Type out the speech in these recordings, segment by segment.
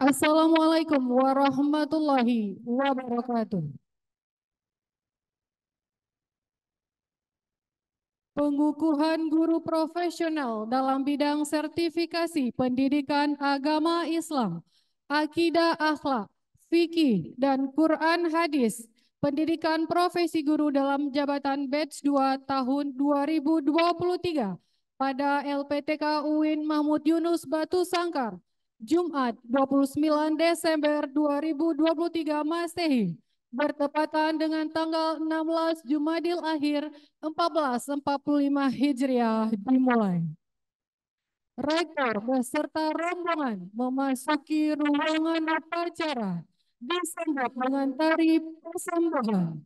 Assalamualaikum warahmatullahi wabarakatuh. Pengukuhan guru profesional dalam bidang sertifikasi pendidikan agama Islam, akidah akhlak, fikih, dan Quran hadis, pendidikan profesi guru dalam jabatan batch 2 tahun 2023 pada LPTK UIN Mahmud Yunus Batu Sangkar, Jumat 29 Desember 2023 Masehi bertepatan dengan tanggal 16 Jumadil Akhir 1445 Hijriah dimulai. Rektor beserta rombongan memasuki ruangan upacara disambut tari persembahan.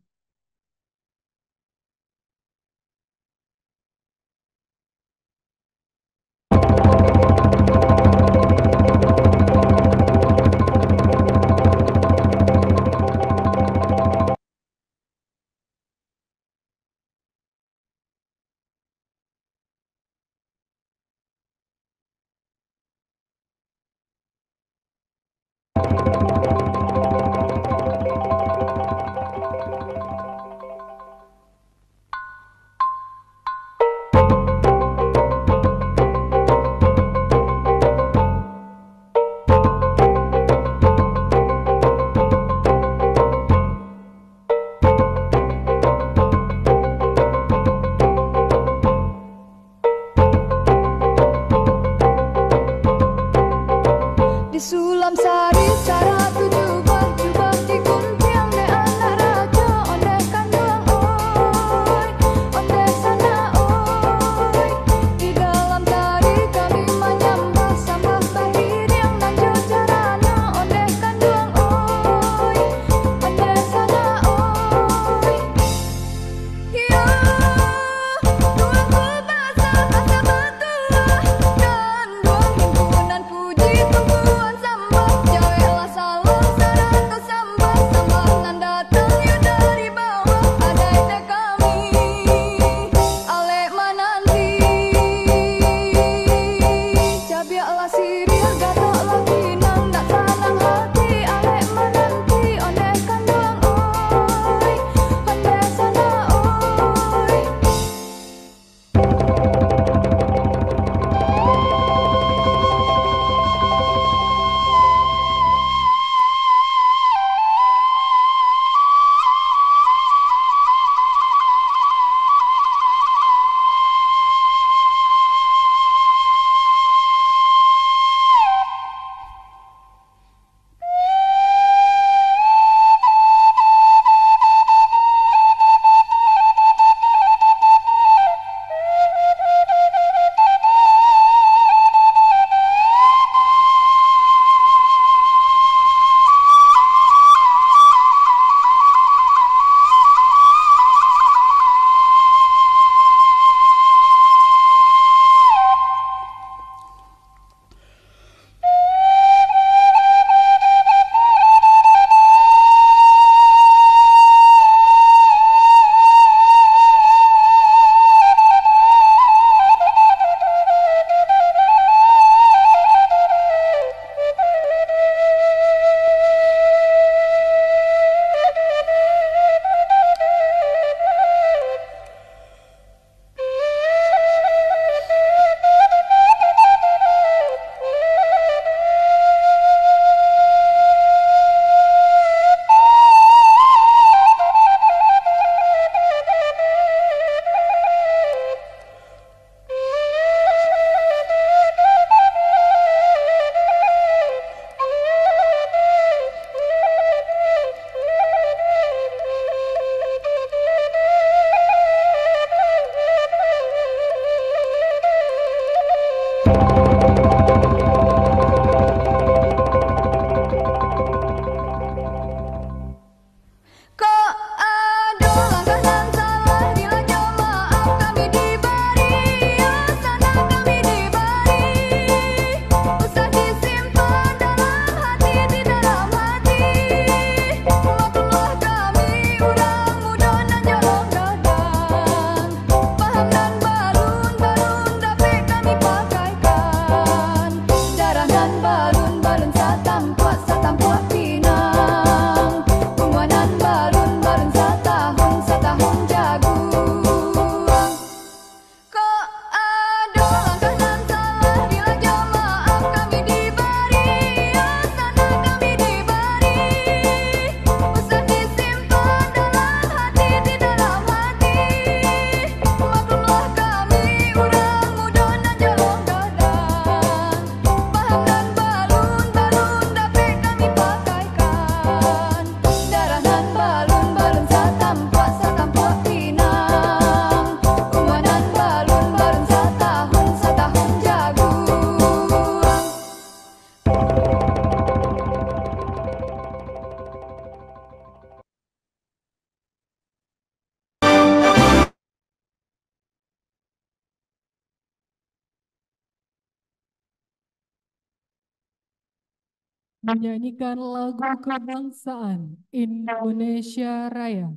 menyanyikan lagu kebangsaan Indonesia Raya.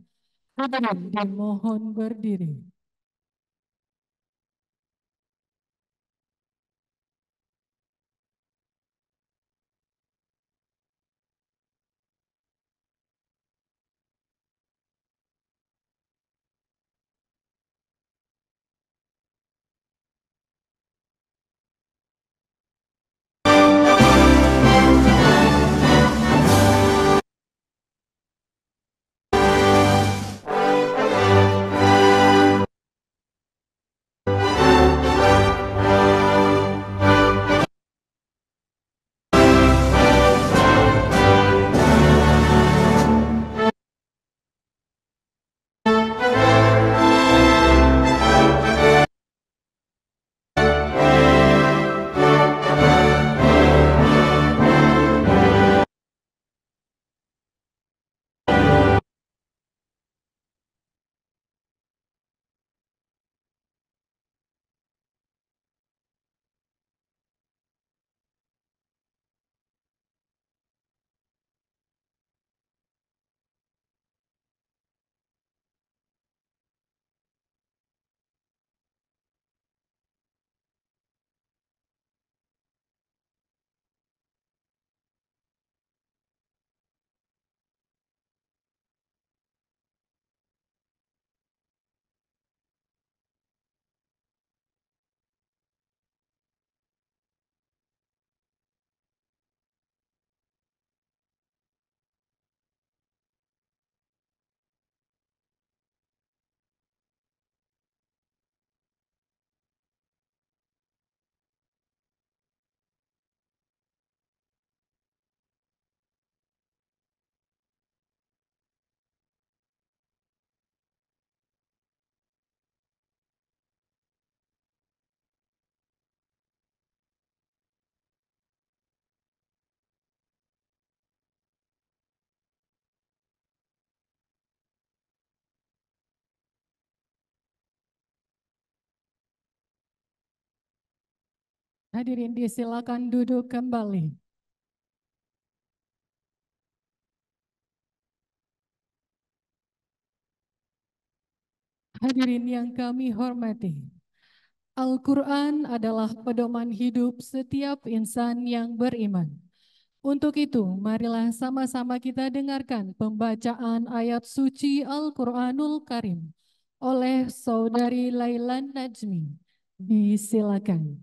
Kami dimohon berdiri. Hadirin disilakan duduk kembali. Hadirin yang kami hormati, Al-Quran adalah pedoman hidup setiap insan yang beriman. Untuk itu, marilah sama-sama kita dengarkan pembacaan ayat suci Al-Quranul Karim oleh Saudari Lailan Najmi. Disilakan.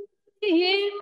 Yeah.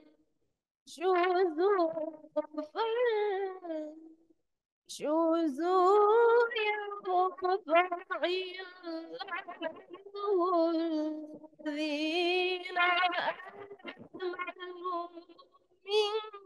شذوف شذوف يرفع الله الذين آمنوا منكم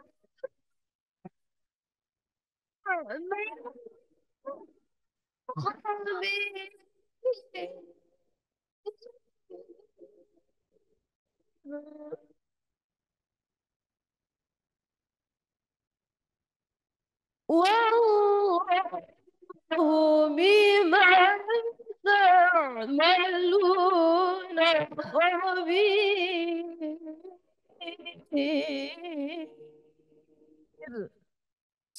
والله بما تعملون خبير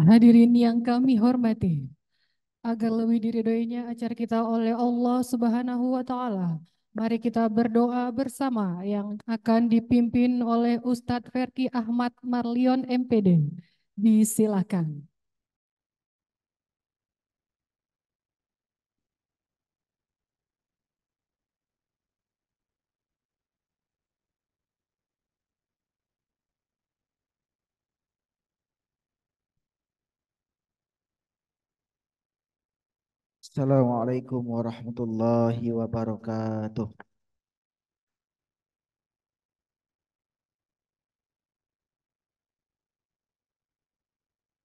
Hadirin yang kami hormati, agar lebih diridoinya acara kita oleh Allah Subhanahu wa taala. Mari kita berdoa bersama yang akan dipimpin oleh Ustadz Ferki Ahmad Marlion MPD. Silakan. ورحمة الله وبركاته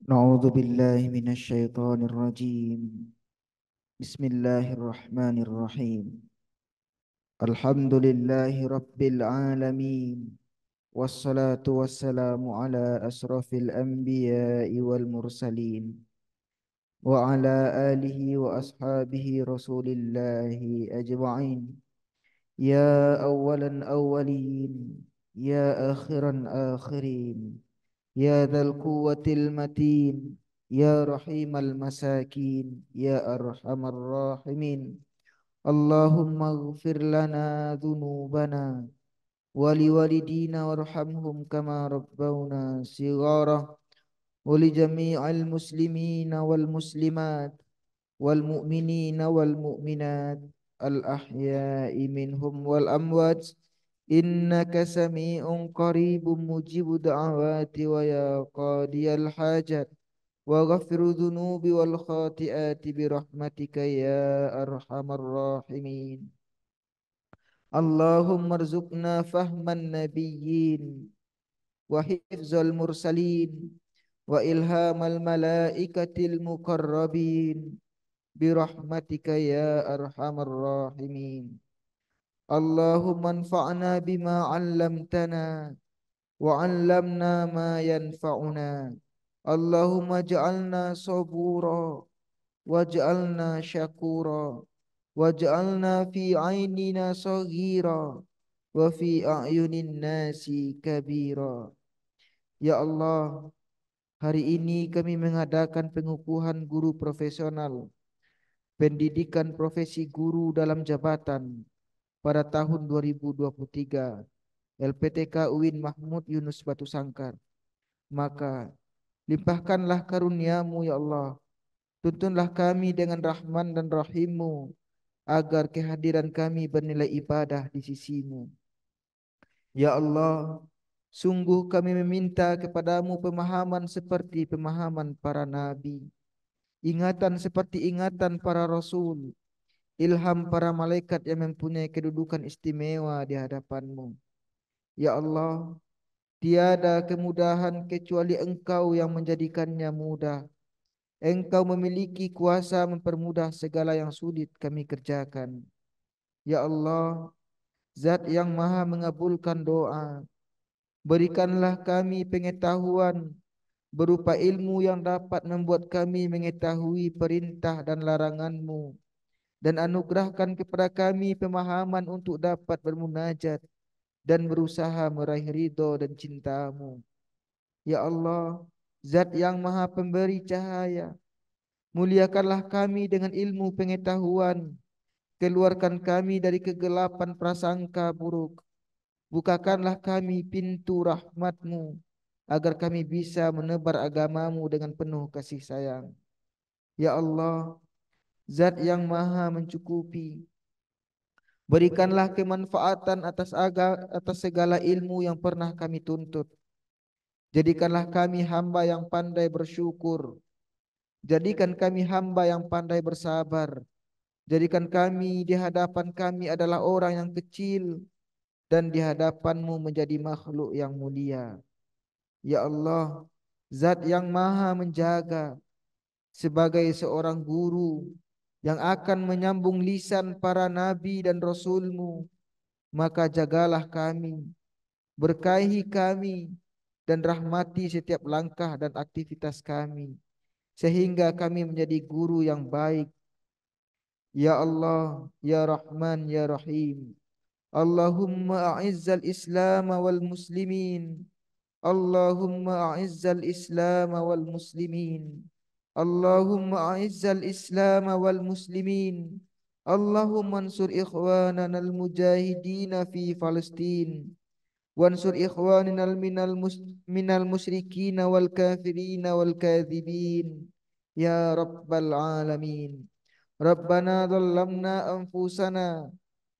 نعوذ بالله من الشيطان الرجيم بسم الله الرحمن الرحيم الحمد لله رب العالمين والصلاة والسلام على أشرف الأنبياء والمرسلين وعلى آله وأصحابه رسول الله أجمعين يا أولا أولين يا آخرا آخرين يا ذا القوة المتين يا رحيم المساكين يا أرحم الراحمين اللهم اغفر لنا ذنوبنا ولوالدينا وارحمهم كما ربونا صغارا ولجميع المسلمين والمسلمات والمؤمنين والمؤمنات الأحياء منهم والأموات إنك سميع قريب مجيب دعوات ويا قاضي الحاجات وغفر ذنوب والخاطئات برحمتك يا أرحم الراحمين اللهم ارزقنا فهم النبيين وحفظ المرسلين وإلهام الملائكة المقربين برحمتك يا أرحم الراحمين اللهم انفعنا بما علمتنا وعلمنا ما ينفعنا اللهم اجعلنا صبورا واجعلنا شكورا واجعلنا في عيننا صغيرا وفي أعين الناس كبيرا يا الله Hari ini kami mengadakan pengukuhan guru profesional, pendidikan profesi guru dalam jabatan pada tahun 2023 LPTK UIN Mahmud Yunus Batu Sangkar. Maka limpahkanlah karuniamu ya Allah. Tuntunlah kami dengan rahman dan rahimmu agar kehadiran kami bernilai ibadah di sisimu. Ya Allah, Sungguh kami meminta kepadamu pemahaman seperti pemahaman para nabi, ingatan seperti ingatan para rasul, ilham para malaikat yang mempunyai kedudukan istimewa di hadapanmu. Ya Allah, tiada kemudahan kecuali engkau yang menjadikannya mudah. Engkau memiliki kuasa mempermudah segala yang sulit kami kerjakan. Ya Allah, Zat yang maha mengabulkan doa, Berikanlah kami pengetahuan berupa ilmu yang dapat membuat kami mengetahui perintah dan laranganmu dan anugerahkan kepada kami pemahaman untuk dapat bermunajat dan berusaha meraih ridho dan cintamu. Ya Allah, zat yang maha pemberi cahaya, muliakanlah kami dengan ilmu pengetahuan, keluarkan kami dari kegelapan prasangka buruk, Bukakanlah kami pintu rahmatmu agar kami bisa menebar agamamu dengan penuh kasih sayang. Ya Allah, Zat yang maha mencukupi, berikanlah kemanfaatan atas, aga, atas segala ilmu yang pernah kami tuntut. Jadikanlah kami hamba yang pandai bersyukur. Jadikan kami hamba yang pandai bersabar. Jadikan kami di hadapan kami adalah orang yang kecil, dan di hadapanmu menjadi makhluk yang mulia. Ya Allah, zat yang maha menjaga sebagai seorang guru yang akan menyambung lisan para nabi dan rasulmu, maka jagalah kami, berkahi kami, dan rahmati setiap langkah dan aktivitas kami, sehingga kami menjadi guru yang baik. Ya Allah, Ya Rahman, Ya Rahim, اللهم أعز الإسلام والمسلمين اللهم أعز الإسلام والمسلمين اللهم أعز الإسلام والمسلمين اللهم انصر إخواننا المجاهدين في فلسطين وانصر إخواننا من, المس... من المشركين والكافرين والكاذبين يا رب العالمين ربنا ظلمنا أنفسنا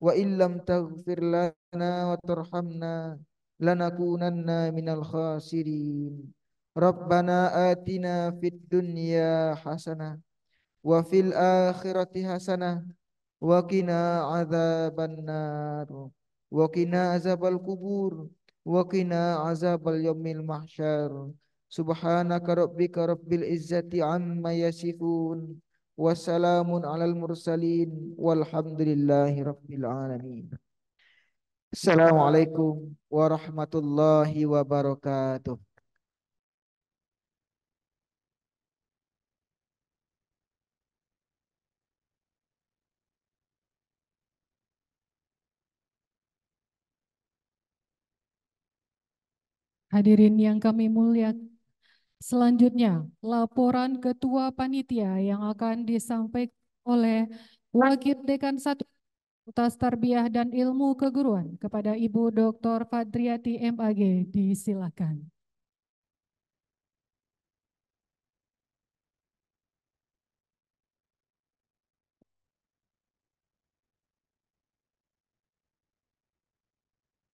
وإن لم تغفر لنا وترحمنا لنكونن من الخاسرين ربنا آتنا في الدنيا حسنة وفي الآخرة حسنة وقنا عذاب النار وقنا عذاب القبور وقنا عذاب اليوم المحشر سبحانك ربك رب العزة عما يصفون Wassalamun alal mursalin walhamdulillahi rabbil alamin. Assalamualaikum warahmatullahi wabarakatuh. Hadirin yang kami muliakan Selanjutnya, laporan ketua panitia yang akan disampaikan oleh Wakil Dekan 1 Fakultas Tarbiyah dan Ilmu Keguruan kepada Ibu Dr. Fadriati MAG disilakan.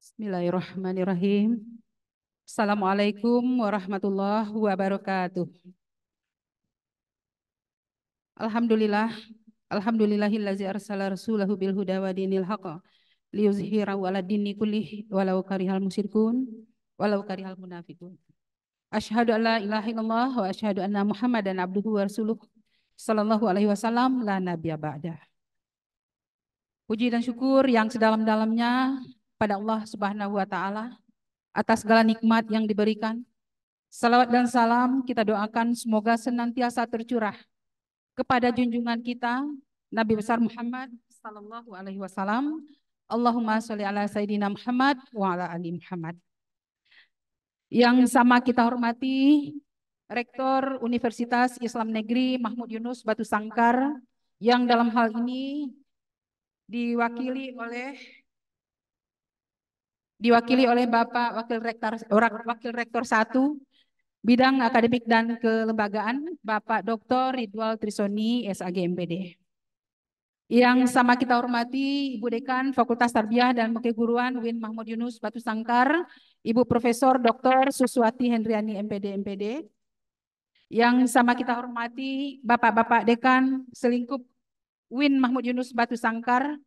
Bismillahirrahmanirrahim. Assalamualaikum warahmatullahi wabarakatuh. Alhamdulillah, alhamdulillahillazi arsala rasulahu bil huda wa dinil haqq liyuzhirahu ala dini kullih walau karihal musyrikun walau karihal munafiqun. Asyhadu an la ilaha illallah wa asyhadu anna Muhammadan abduhu wa rasuluh sallallahu alaihi wasallam la nabiyya ba'da. Puji dan syukur yang sedalam-dalamnya pada Allah Subhanahu wa taala atas segala nikmat yang diberikan. Salawat dan salam kita doakan semoga senantiasa tercurah kepada junjungan kita Nabi besar Muhammad sallallahu alaihi wasallam. Allahumma sholli ala sayidina Muhammad wa ala ali Muhammad. Yang sama kita hormati Rektor Universitas Islam Negeri Mahmud Yunus Batu Sangkar yang dalam hal ini diwakili oleh diwakili oleh Bapak Wakil Rektor orang Wakil Rektor 1 Bidang Akademik dan Kelembagaan Bapak Dr. Ridwal Trisoni SAG MPD. Yang sama kita hormati Ibu Dekan Fakultas Tarbiyah dan Keguruan Win Mahmud Yunus Batu Sangkar, Ibu Profesor Dr. Suswati Hendriani MPD MPD. Yang sama kita hormati Bapak-bapak Dekan Selingkup Win Mahmud Yunus Batu Sangkar,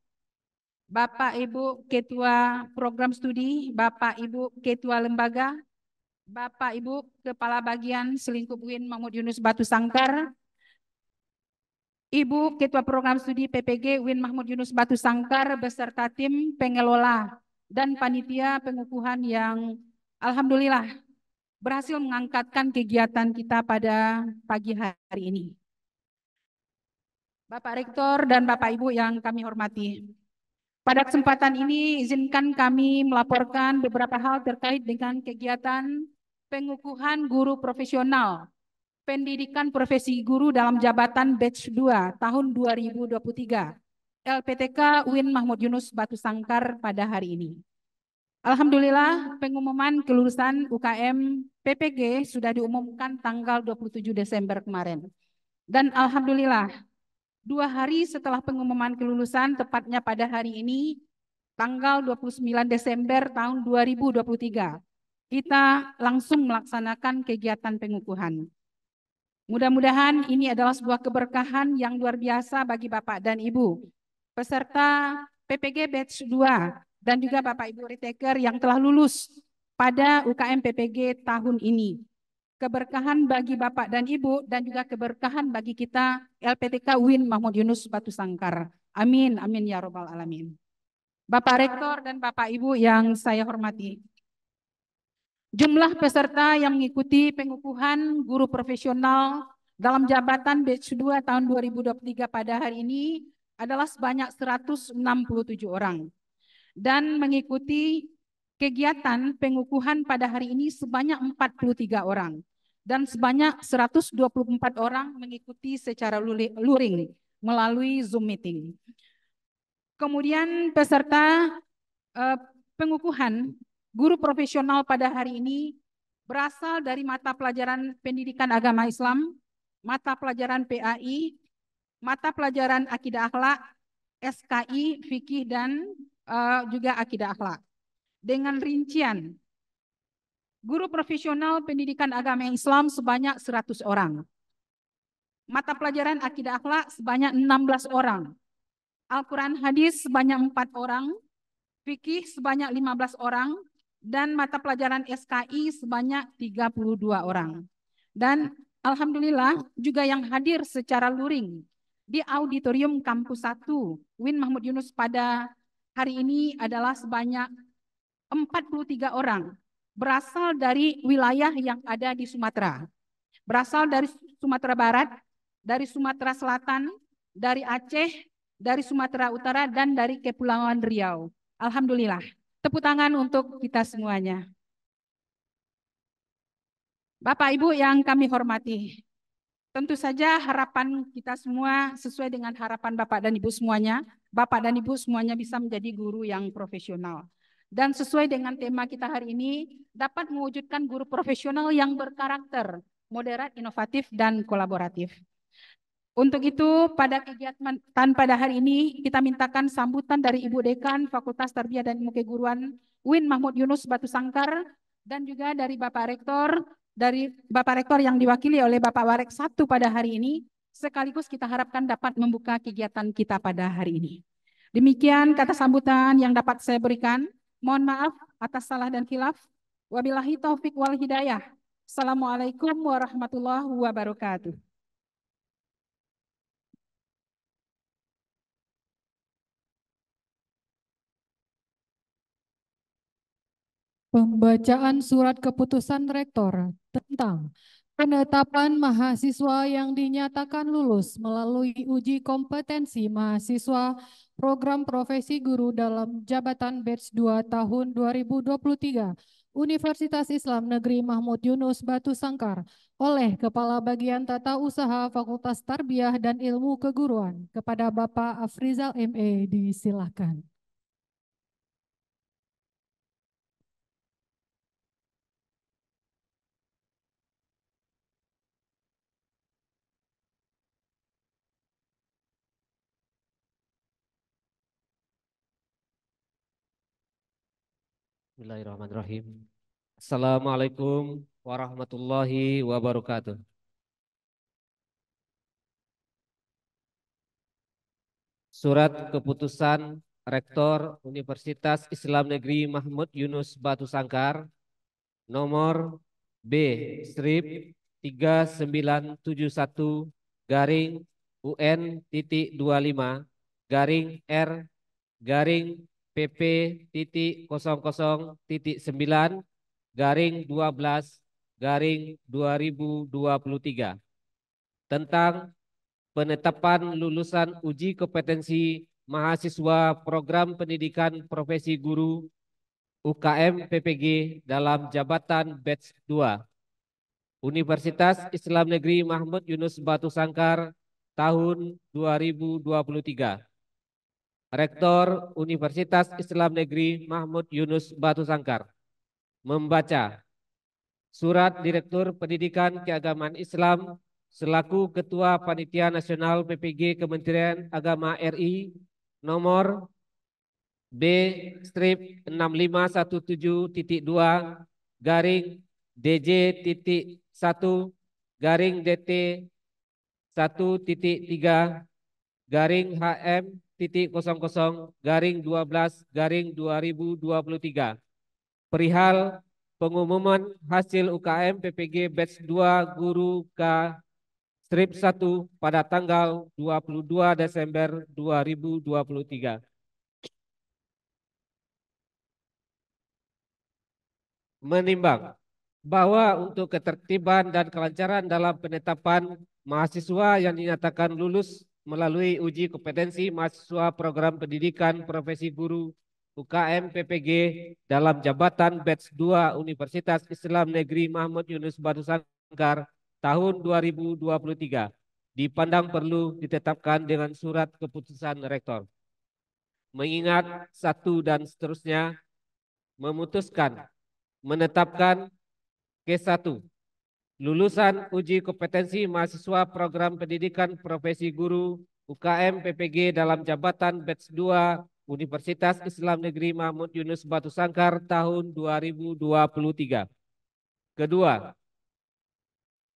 Bapak Ibu Ketua Program Studi, Bapak Ibu Ketua Lembaga, Bapak Ibu Kepala Bagian Selingkup Win Mahmud Yunus Batu Sangkar, Ibu Ketua Program Studi PPG Win Mahmud Yunus Batu Sangkar beserta tim pengelola dan panitia pengukuhan yang alhamdulillah berhasil mengangkatkan kegiatan kita pada pagi hari ini. Bapak Rektor dan Bapak Ibu yang kami hormati, pada kesempatan ini izinkan kami melaporkan beberapa hal terkait dengan kegiatan pengukuhan guru profesional pendidikan profesi guru dalam jabatan batch 2 tahun 2023 LPTK Win Mahmud Yunus Batu Sangkar pada hari ini. Alhamdulillah pengumuman kelulusan UKM PPG sudah diumumkan tanggal 27 Desember kemarin. Dan Alhamdulillah dua hari setelah pengumuman kelulusan, tepatnya pada hari ini, tanggal 29 Desember tahun 2023, kita langsung melaksanakan kegiatan pengukuhan. Mudah-mudahan ini adalah sebuah keberkahan yang luar biasa bagi Bapak dan Ibu, peserta PPG Batch 2 dan juga Bapak Ibu Retaker yang telah lulus pada UKM PPG tahun ini keberkahan bagi Bapak dan Ibu dan juga keberkahan bagi kita LPTK Win Mahmud Yunus Batu Sangkar. Amin, amin ya robbal alamin. Bapak Rektor dan Bapak Ibu yang saya hormati. Jumlah peserta yang mengikuti pengukuhan guru profesional dalam jabatan b 2 tahun 2023 pada hari ini adalah sebanyak 167 orang dan mengikuti kegiatan pengukuhan pada hari ini sebanyak 43 orang dan sebanyak 124 orang mengikuti secara luring melalui Zoom meeting. Kemudian peserta eh, pengukuhan guru profesional pada hari ini berasal dari mata pelajaran pendidikan agama Islam, mata pelajaran PAI, mata pelajaran akidah akhlak, SKI, fikih dan eh, juga akidah akhlak. Dengan rincian guru profesional pendidikan agama Islam sebanyak 100 orang. Mata pelajaran akidah akhlak sebanyak 16 orang. Al-Quran hadis sebanyak 4 orang. Fikih sebanyak 15 orang. Dan mata pelajaran SKI sebanyak 32 orang. Dan Alhamdulillah juga yang hadir secara luring di auditorium kampus 1 Win Mahmud Yunus pada hari ini adalah sebanyak 43 orang berasal dari wilayah yang ada di Sumatera. Berasal dari Sumatera Barat, dari Sumatera Selatan, dari Aceh, dari Sumatera Utara, dan dari Kepulauan Riau. Alhamdulillah. Tepuk tangan untuk kita semuanya. Bapak Ibu yang kami hormati, tentu saja harapan kita semua sesuai dengan harapan Bapak dan Ibu semuanya. Bapak dan Ibu semuanya bisa menjadi guru yang profesional dan sesuai dengan tema kita hari ini dapat mewujudkan guru profesional yang berkarakter, moderat, inovatif, dan kolaboratif. Untuk itu, pada kegiatan pada hari ini, kita mintakan sambutan dari Ibu Dekan Fakultas Tarbiyah dan Ilmu Keguruan, Win Mahmud Yunus Batu Sangkar, dan juga dari Bapak Rektor, dari Bapak Rektor yang diwakili oleh Bapak Warek Satu pada hari ini, sekaligus kita harapkan dapat membuka kegiatan kita pada hari ini. Demikian kata sambutan yang dapat saya berikan. Mohon maaf atas salah dan khilaf. Wabillahi taufik wal hidayah. Assalamualaikum warahmatullahi wabarakatuh. Pembacaan surat keputusan rektor tentang penetapan mahasiswa yang dinyatakan lulus melalui uji kompetensi mahasiswa Program Profesi Guru dalam Jabatan Batch 2 Tahun 2023 Universitas Islam Negeri Mahmud Yunus Batu Sangkar oleh Kepala Bagian Tata Usaha Fakultas Tarbiyah dan Ilmu Keguruan kepada Bapak Afrizal MA, e, disilahkan. Bismillahirrahmanirrahim. Assalamualaikum warahmatullahi wabarakatuh. Surat keputusan Rektor Universitas Islam Negeri Mahmud Yunus Batu Sangkar nomor B strip 3971 garing UN titik 25 garing R garing PP.00.9 garing 12 garing 2023 tentang penetapan lulusan uji kompetensi mahasiswa program pendidikan profesi guru UKM PPG dalam jabatan batch 2 Universitas Islam Negeri Mahmud Yunus Batu Sangkar tahun 2023. Rektor Universitas Islam Negeri Mahmud Yunus Batu Sangkar membaca surat Direktur Pendidikan Keagamaan Islam selaku Ketua Panitia Nasional PPG Kementerian Agama RI nomor B strip 6517.2 garing DJ titik 1 garing DT 1.3 garing HM titik 00 garing 12 garing 2023 perihal pengumuman hasil UKM PPG batch 2 guru K strip 1 pada tanggal 22 Desember 2023. Menimbang bahwa untuk ketertiban dan kelancaran dalam penetapan mahasiswa yang dinyatakan lulus melalui uji kompetensi mahasiswa program pendidikan profesi guru UKM PPG dalam jabatan batch 2 Universitas Islam Negeri Muhammad Yunus Batu Sangkar tahun 2023 dipandang perlu ditetapkan dengan surat keputusan rektor. Mengingat satu dan seterusnya memutuskan menetapkan ke 1 lulusan uji kompetensi mahasiswa program pendidikan profesi guru UKM PPG dalam jabatan batch 2 Universitas Islam Negeri Mahmud Yunus Batu Sangkar tahun 2023. Kedua,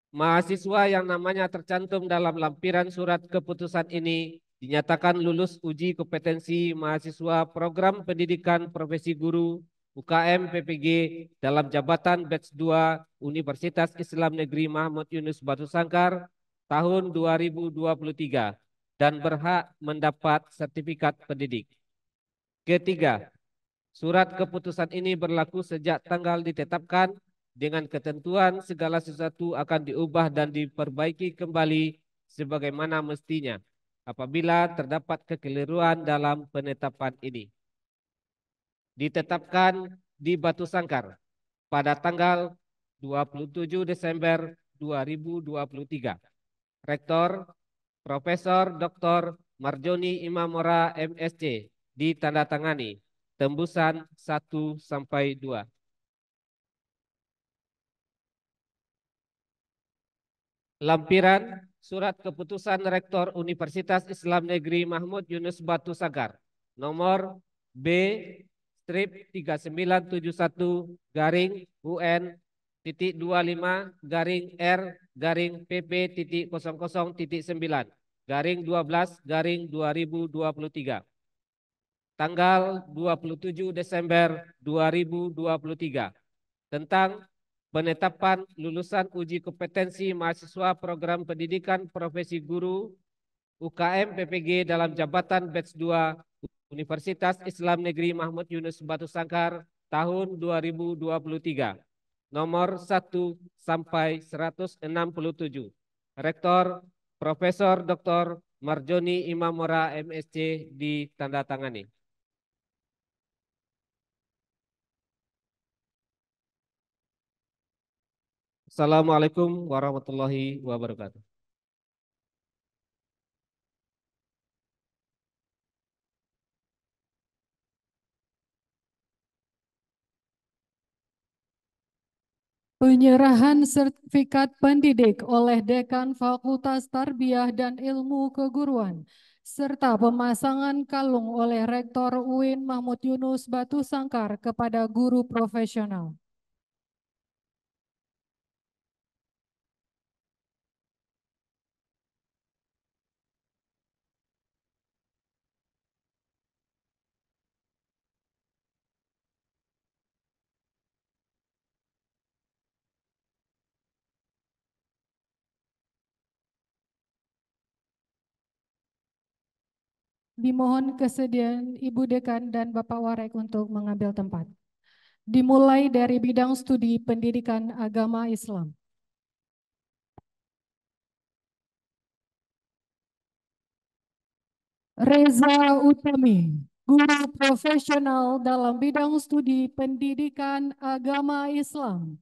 mahasiswa yang namanya tercantum dalam lampiran surat keputusan ini dinyatakan lulus uji kompetensi mahasiswa program pendidikan profesi guru UKM PPG dalam jabatan batch 2 Universitas Islam Negeri Mahmud Yunus Batu Sangkar tahun 2023 dan berhak mendapat sertifikat pendidik. Ketiga, surat keputusan ini berlaku sejak tanggal ditetapkan dengan ketentuan segala sesuatu akan diubah dan diperbaiki kembali sebagaimana mestinya apabila terdapat kekeliruan dalam penetapan ini ditetapkan di Batu Sangkar pada tanggal 27 Desember 2023. Rektor Profesor Dr. Marjoni Imamora MSC ditandatangani tembusan 1 sampai 2. Lampiran Surat Keputusan Rektor Universitas Islam Negeri Mahmud Yunus Batu Sagar nomor B strip 3971 garing UN titik 25 garing R garing PP titik 00 titik 9 garing 12 garing 2023 tanggal 27 Desember 2023 tentang penetapan lulusan uji kompetensi mahasiswa program pendidikan profesi guru UKM PPG dalam jabatan batch 2 Universitas Islam Negeri Mahmud Yunus Batu Sangkar tahun 2023 nomor 1 sampai 167. Rektor Profesor Dr. Marjoni Imamora MSC ditandatangani. Assalamualaikum warahmatullahi wabarakatuh. Penyerahan sertifikat pendidik oleh Dekan Fakultas Tarbiyah dan Ilmu Keguruan serta pemasangan kalung oleh Rektor UIN Mahmud Yunus Batu Sangkar kepada guru profesional. Dimohon kesediaan Ibu Dekan dan Bapak Warek untuk mengambil tempat. Dimulai dari bidang studi pendidikan agama Islam. Reza Utami, guru profesional dalam bidang studi pendidikan agama Islam.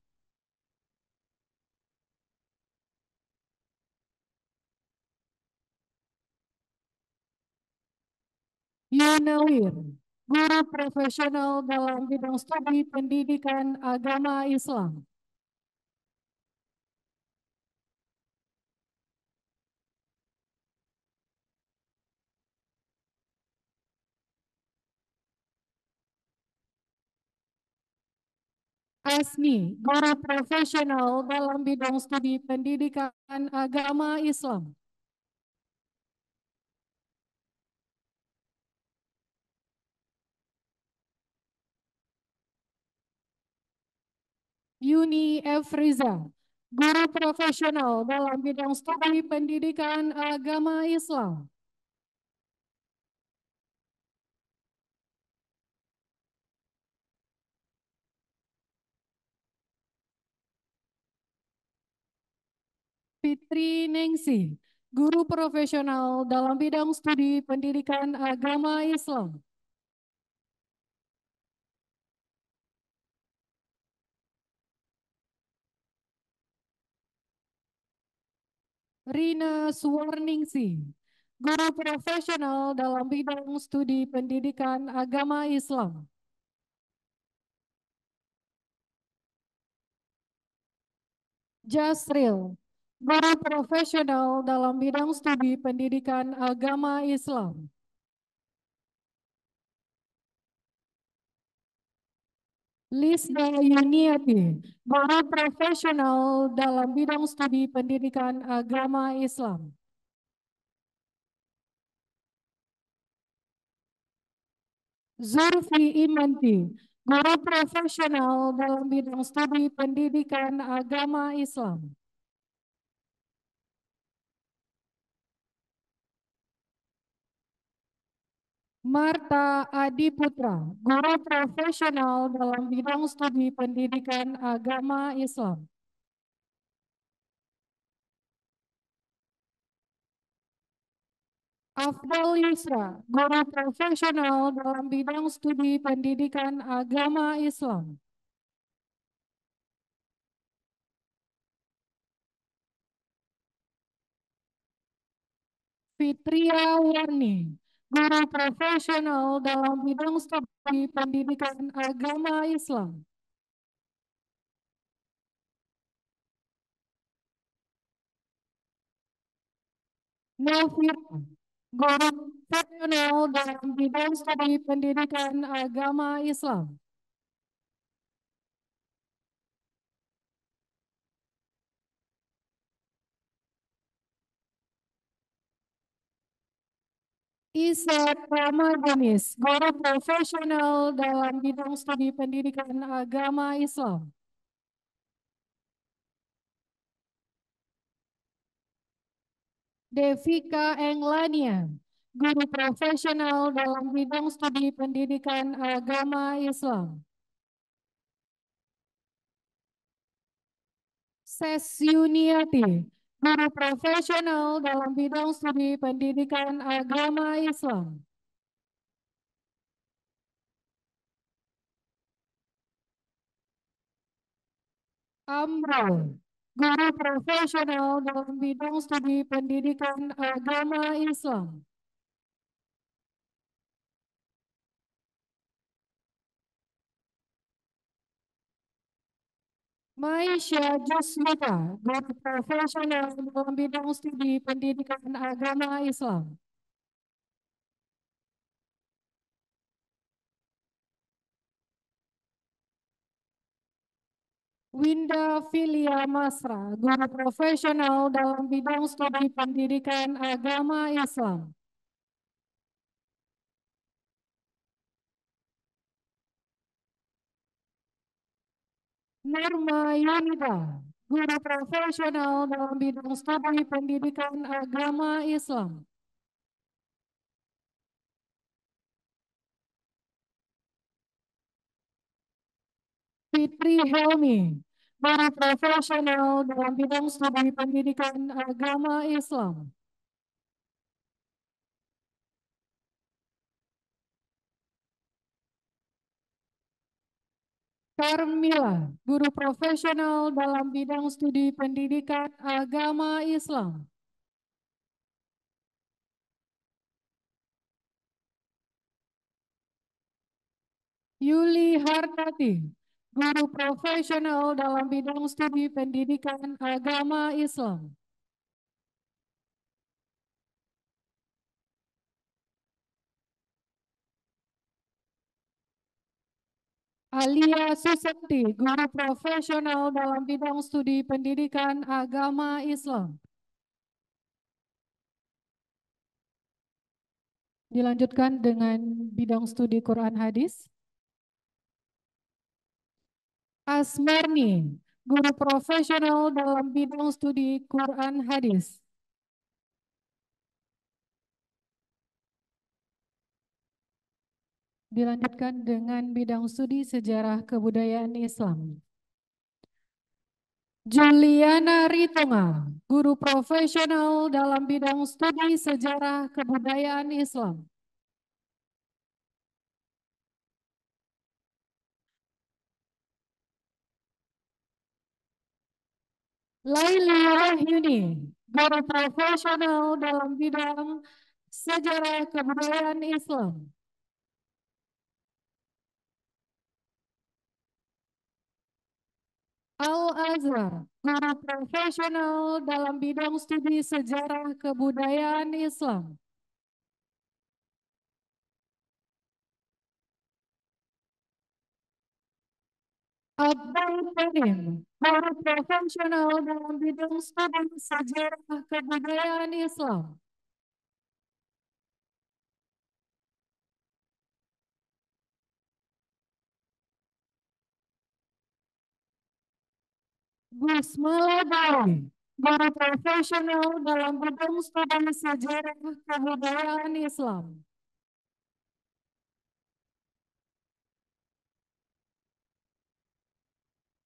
Yana guru profesional dalam bidang studi pendidikan agama Islam. Asmi, guru profesional dalam bidang studi pendidikan agama Islam. Yuni Efriza, guru profesional dalam bidang studi pendidikan agama Islam. Fitri Nengsi, guru profesional dalam bidang studi pendidikan agama Islam. Rina Suwarningsi, guru profesional dalam bidang studi pendidikan agama Islam. Jasril, guru profesional dalam bidang studi pendidikan agama Islam. list Yuniati, unity para profesional dalam bidang studi pendidikan agama Islam. Zulfi Imanti, guru profesional dalam bidang studi pendidikan agama Islam. Marta Adi Putra, guru profesional dalam bidang studi pendidikan agama Islam. Afdal Yusra, guru profesional dalam bidang studi pendidikan agama Islam. Fitria Warni, guru profesional dalam bidang studi pendidikan agama Islam. Novir, guru profesional dalam bidang studi pendidikan agama Islam. is that Rama Gunis, guru profesional dalam bidang studi pendidikan agama Islam. Devika Englania, guru profesional dalam bidang studi pendidikan agama Islam. Ses Yuniati, guru profesional dalam bidang studi pendidikan agama Islam. Amro, guru profesional dalam bidang studi pendidikan agama Islam. Maisha Jusmita, profesional dalam bidang studi pendidikan agama Islam. Winda Filia Masra, guru profesional dalam bidang studi pendidikan agama Islam. Narmayana, guru profesional dalam bidang studi pendidikan agama Islam. Fitri Helmi, guru profesional dalam bidang studi pendidikan agama Islam. Carmila, guru profesional dalam bidang studi pendidikan agama Islam. Yuli Hartati, guru profesional dalam bidang studi pendidikan agama Islam. Alia Susanti, guru profesional dalam bidang studi pendidikan agama Islam. Dilanjutkan dengan bidang studi Quran Hadis. Asmarni, guru profesional dalam bidang studi Quran Hadis. dilanjutkan dengan bidang studi sejarah kebudayaan Islam. Juliana Ritonga, guru profesional dalam bidang studi sejarah kebudayaan Islam. Laili Rahyuni, guru profesional dalam bidang sejarah kebudayaan Islam. Al-Azhar, guru profesional dalam bidang studi sejarah kebudayaan Islam. Abdul Karim, guru profesional dalam bidang studi sejarah kebudayaan Islam. Gus melebar para profesional dalam bidang studi sejarah kebudayaan Islam.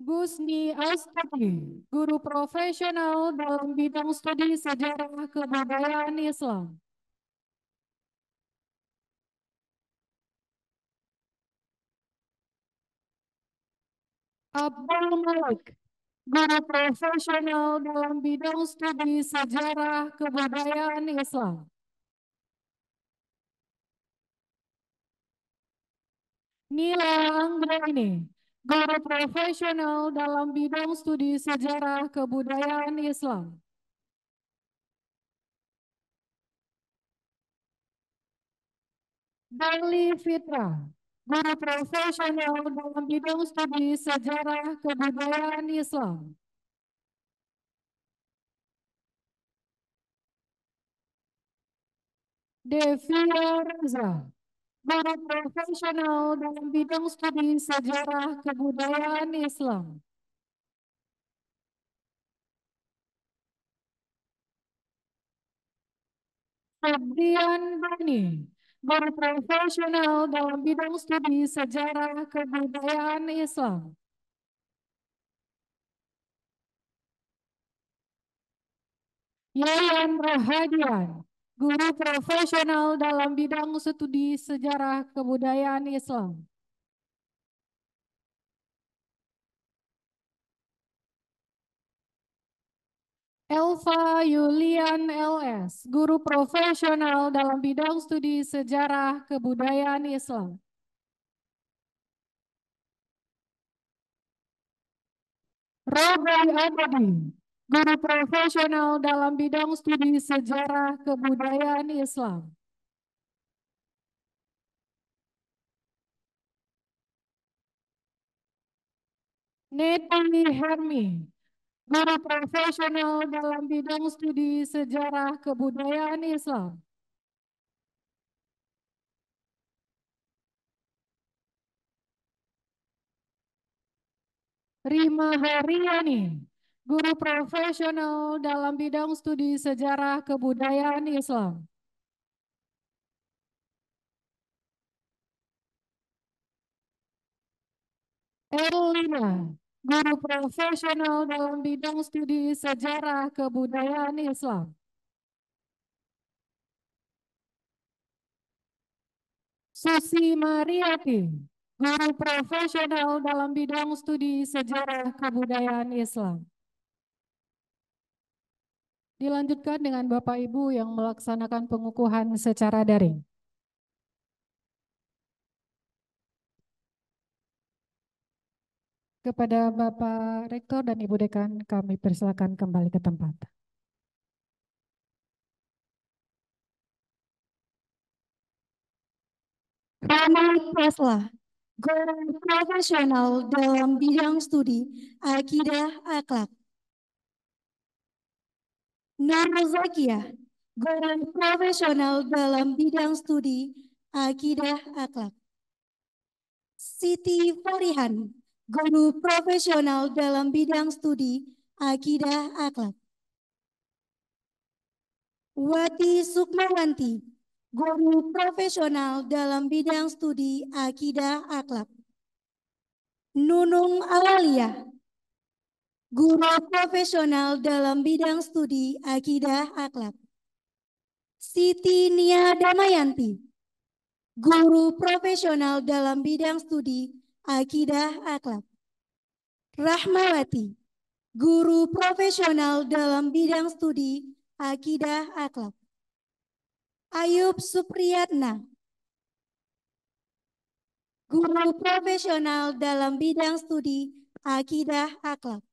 Gusni Astuti, guru profesional dalam bidang studi sejarah kebudayaan Islam. Abdul Malik, guru profesional dalam bidang studi sejarah kebudayaan Islam. Nila ini. guru profesional dalam bidang studi sejarah kebudayaan Islam. Dali Fitra, guru profesional dalam bidang studi sejarah kebudayaan Islam. Devia Reza, guru profesional dalam bidang studi sejarah kebudayaan Islam. Febrian Bani, guru profesional dalam bidang studi sejarah kebudayaan Islam. Yayan Rahadian, guru profesional dalam bidang studi sejarah kebudayaan Islam. Elva Yulian LS, guru profesional dalam bidang studi sejarah kebudayaan Islam. Robby Abadi, guru profesional dalam bidang studi sejarah kebudayaan Islam. Neti Hermi, guru profesional dalam bidang studi sejarah kebudayaan Islam. Rima Hariani, guru profesional dalam bidang studi sejarah kebudayaan Islam. Erlina, guru profesional dalam bidang studi sejarah kebudayaan Islam. Susi Mariati, guru profesional dalam bidang studi sejarah kebudayaan Islam. Dilanjutkan dengan Bapak Ibu yang melaksanakan pengukuhan secara daring. Kepada Bapak Rektor dan Ibu Dekan, kami persilakan kembali ke tempat. Masalah guru profesional dalam bidang studi akidah akhlak. Nur Zakia, guru profesional dalam bidang studi akidah akhlak. Siti Farihan, guru profesional dalam bidang studi akidah akhlak. Wati Sukmawanti, guru profesional dalam bidang studi akidah akhlak. Nunung Awalia, guru profesional dalam bidang studi akidah akhlak. Siti Nia Damayanti, guru profesional dalam bidang studi akidah akhlak. Rahmawati, guru profesional dalam bidang studi akidah akhlak. Ayub Supriyatna, guru profesional dalam bidang studi akidah akhlak.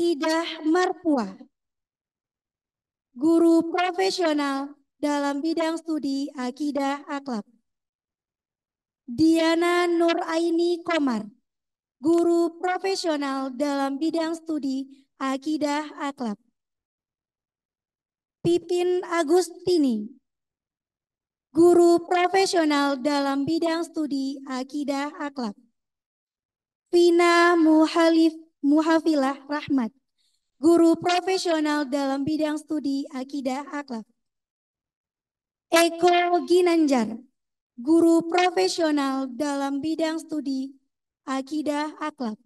Idah Marpua, guru profesional dalam bidang studi akidah akhlak. Diana Nuraini Komar, guru profesional dalam bidang studi akidah akhlak. Pipin Agustini, guru profesional dalam bidang studi akidah akhlak. Vina Muhalif Muhafilah Rahmat, guru profesional dalam bidang studi akidah akhlak. Eko Ginanjar, guru profesional dalam bidang studi akidah akhlak.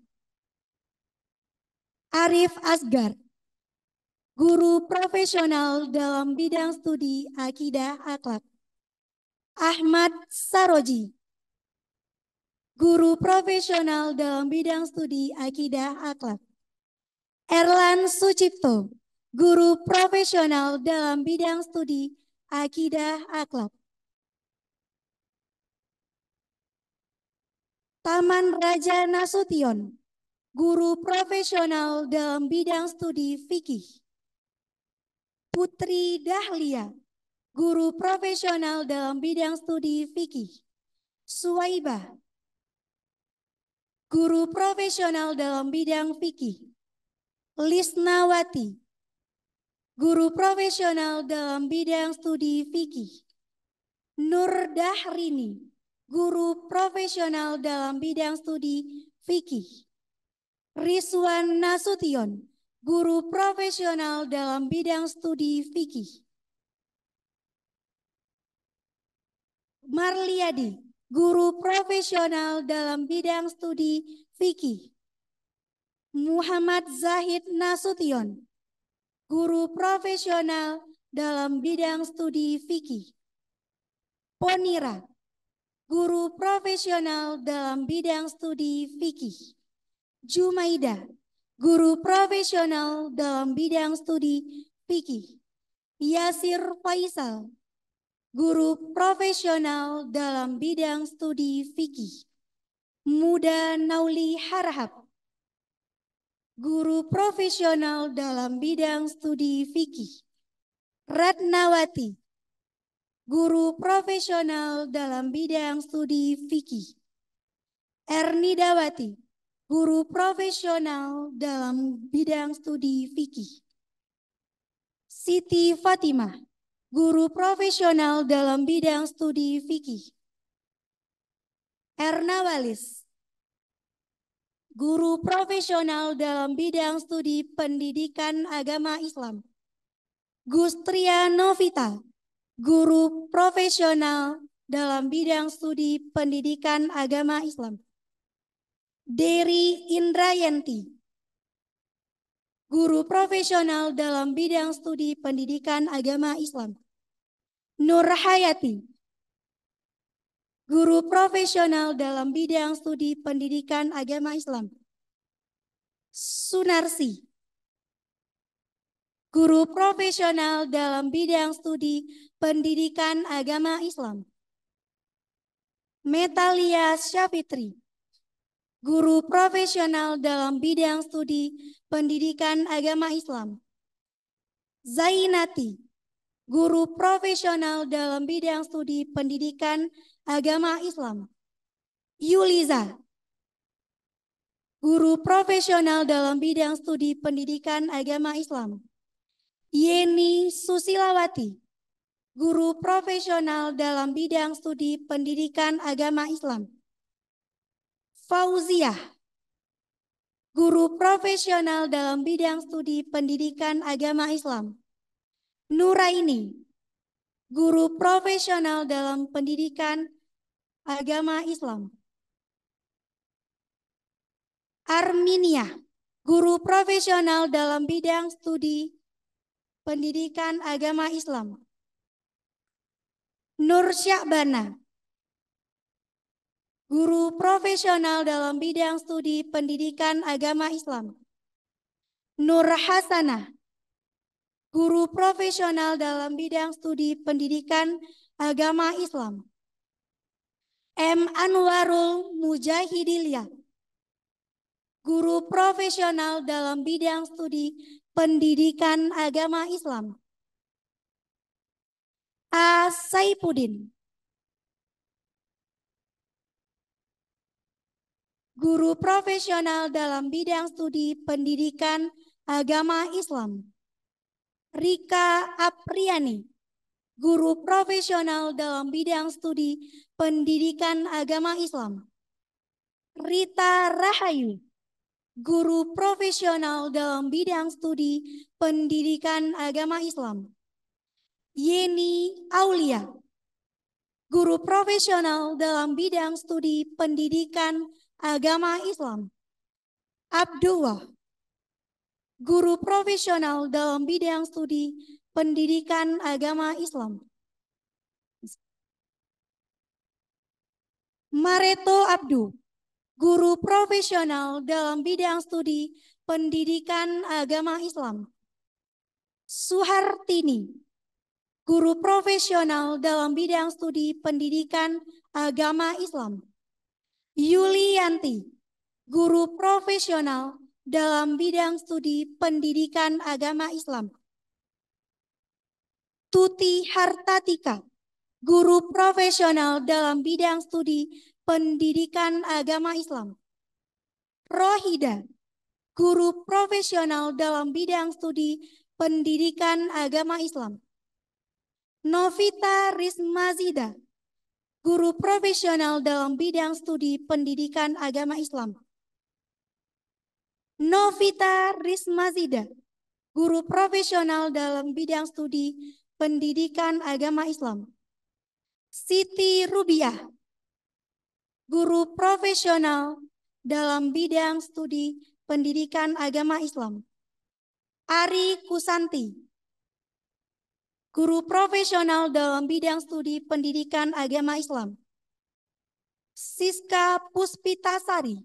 Arif Asgar, guru profesional dalam bidang studi akidah akhlak. Ahmad Saroji, guru profesional dalam bidang studi akidah akhlak. Erlan Sucipto, guru profesional dalam bidang studi akidah akhlak. Taman Raja Nasution, guru profesional dalam bidang studi fikih. Putri Dahlia, guru profesional dalam bidang studi fikih. Suwaiba, guru profesional dalam bidang fikih. Lisnawati, guru profesional dalam bidang studi fikih. Nur Dahrini, guru profesional dalam bidang studi fikih. Rizwan Nasution, guru profesional dalam bidang studi fikih. Marliadi, guru profesional dalam bidang studi fikih. Muhammad Zahid Nasution, guru profesional dalam bidang studi fikih. Ponira, guru profesional dalam bidang studi fikih. Jumaida, guru profesional dalam bidang studi fikih. Yasir Faisal, guru profesional dalam bidang studi fikih. Muda Nauli Harhab, guru profesional dalam bidang studi fikih. Ratnawati, guru profesional dalam bidang studi fikih. Erni Dawati, guru profesional dalam bidang studi fikih. Siti Fatimah, guru profesional dalam bidang studi fikih. Erna Walis, guru profesional dalam bidang studi pendidikan agama Islam. Gustria Novita, guru profesional dalam bidang studi pendidikan agama Islam. Dery Indrayanti, guru profesional dalam bidang studi pendidikan agama Islam. Nur Hayati, guru profesional dalam bidang studi pendidikan agama Islam. Sunarsi, guru profesional dalam bidang studi pendidikan agama Islam. Metalia Syafitri, guru profesional dalam bidang studi pendidikan agama Islam. Zainati, guru profesional dalam bidang studi pendidikan agama Islam. Yuliza, guru profesional dalam bidang studi pendidikan agama Islam. Yeni Susilawati, guru profesional dalam bidang studi pendidikan agama Islam. Fauziah, guru profesional dalam bidang studi pendidikan agama Islam. Nuraini, guru profesional dalam pendidikan agama Islam. Arminia, guru profesional dalam bidang studi pendidikan agama Islam. Nur Syakbana, guru profesional dalam bidang studi pendidikan agama Islam. Nur Hasanah, guru profesional dalam bidang studi pendidikan agama Islam. M. Anwarul Mujahidilya, guru profesional dalam bidang studi pendidikan agama Islam. A. Saipudin. Guru profesional dalam bidang studi pendidikan agama Islam. Rika Apriani. Guru profesional dalam bidang studi pendidikan agama Islam. Rita Rahayu guru profesional dalam bidang studi pendidikan agama Islam. Yeni Aulia, guru profesional dalam bidang studi pendidikan agama Islam. Abdullah, guru profesional dalam bidang studi pendidikan agama Islam. Mareto Abdu, guru profesional dalam bidang studi pendidikan agama Islam. Suhartini, guru profesional dalam bidang studi pendidikan agama Islam. Yulianti, guru profesional dalam bidang studi pendidikan agama Islam. Tuti Hartatika, guru profesional dalam bidang studi pendidikan agama Islam. Rohida, guru profesional dalam bidang studi pendidikan agama Islam. Novita Rizmazida, guru profesional dalam bidang studi pendidikan agama Islam. Novita Rizmazida, guru profesional dalam bidang studi pendidikan agama Islam. Siti Rubiah, guru profesional dalam bidang studi pendidikan agama Islam. Ari Kusanti, guru profesional dalam bidang studi pendidikan agama Islam. Siska Puspitasari,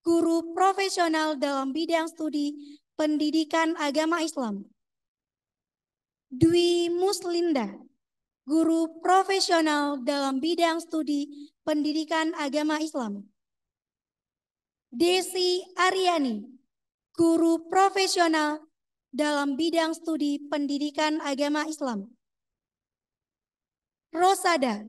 guru profesional dalam bidang studi pendidikan agama Islam. Dwi Muslinda, guru profesional dalam bidang studi pendidikan agama Islam. Desi Aryani, guru profesional dalam bidang studi pendidikan agama Islam. Rosada,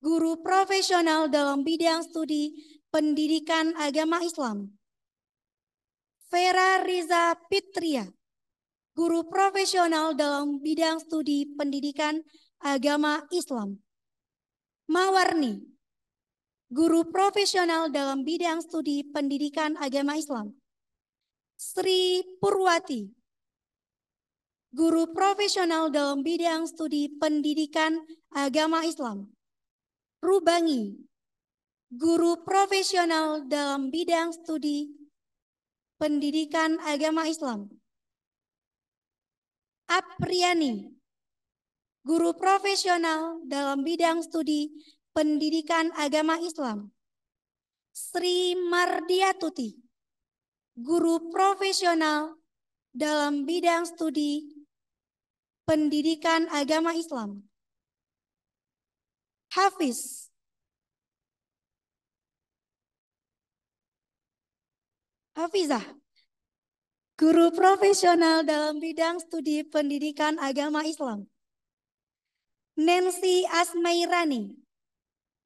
guru profesional dalam bidang studi pendidikan agama Islam. Vera Riza Pitria, guru profesional dalam bidang studi pendidikan agama Islam. Mawarni, guru profesional dalam bidang studi pendidikan agama Islam. Sri Purwati, guru profesional dalam bidang studi pendidikan agama Islam. Rubangi, guru profesional dalam bidang studi pendidikan agama Islam. Apriani, guru profesional dalam bidang studi pendidikan agama Islam. Sri Mardiatuti, guru profesional dalam bidang studi pendidikan agama Islam. Hafiz, Hafizah, guru profesional dalam bidang studi pendidikan agama Islam. Nancy Asmairani,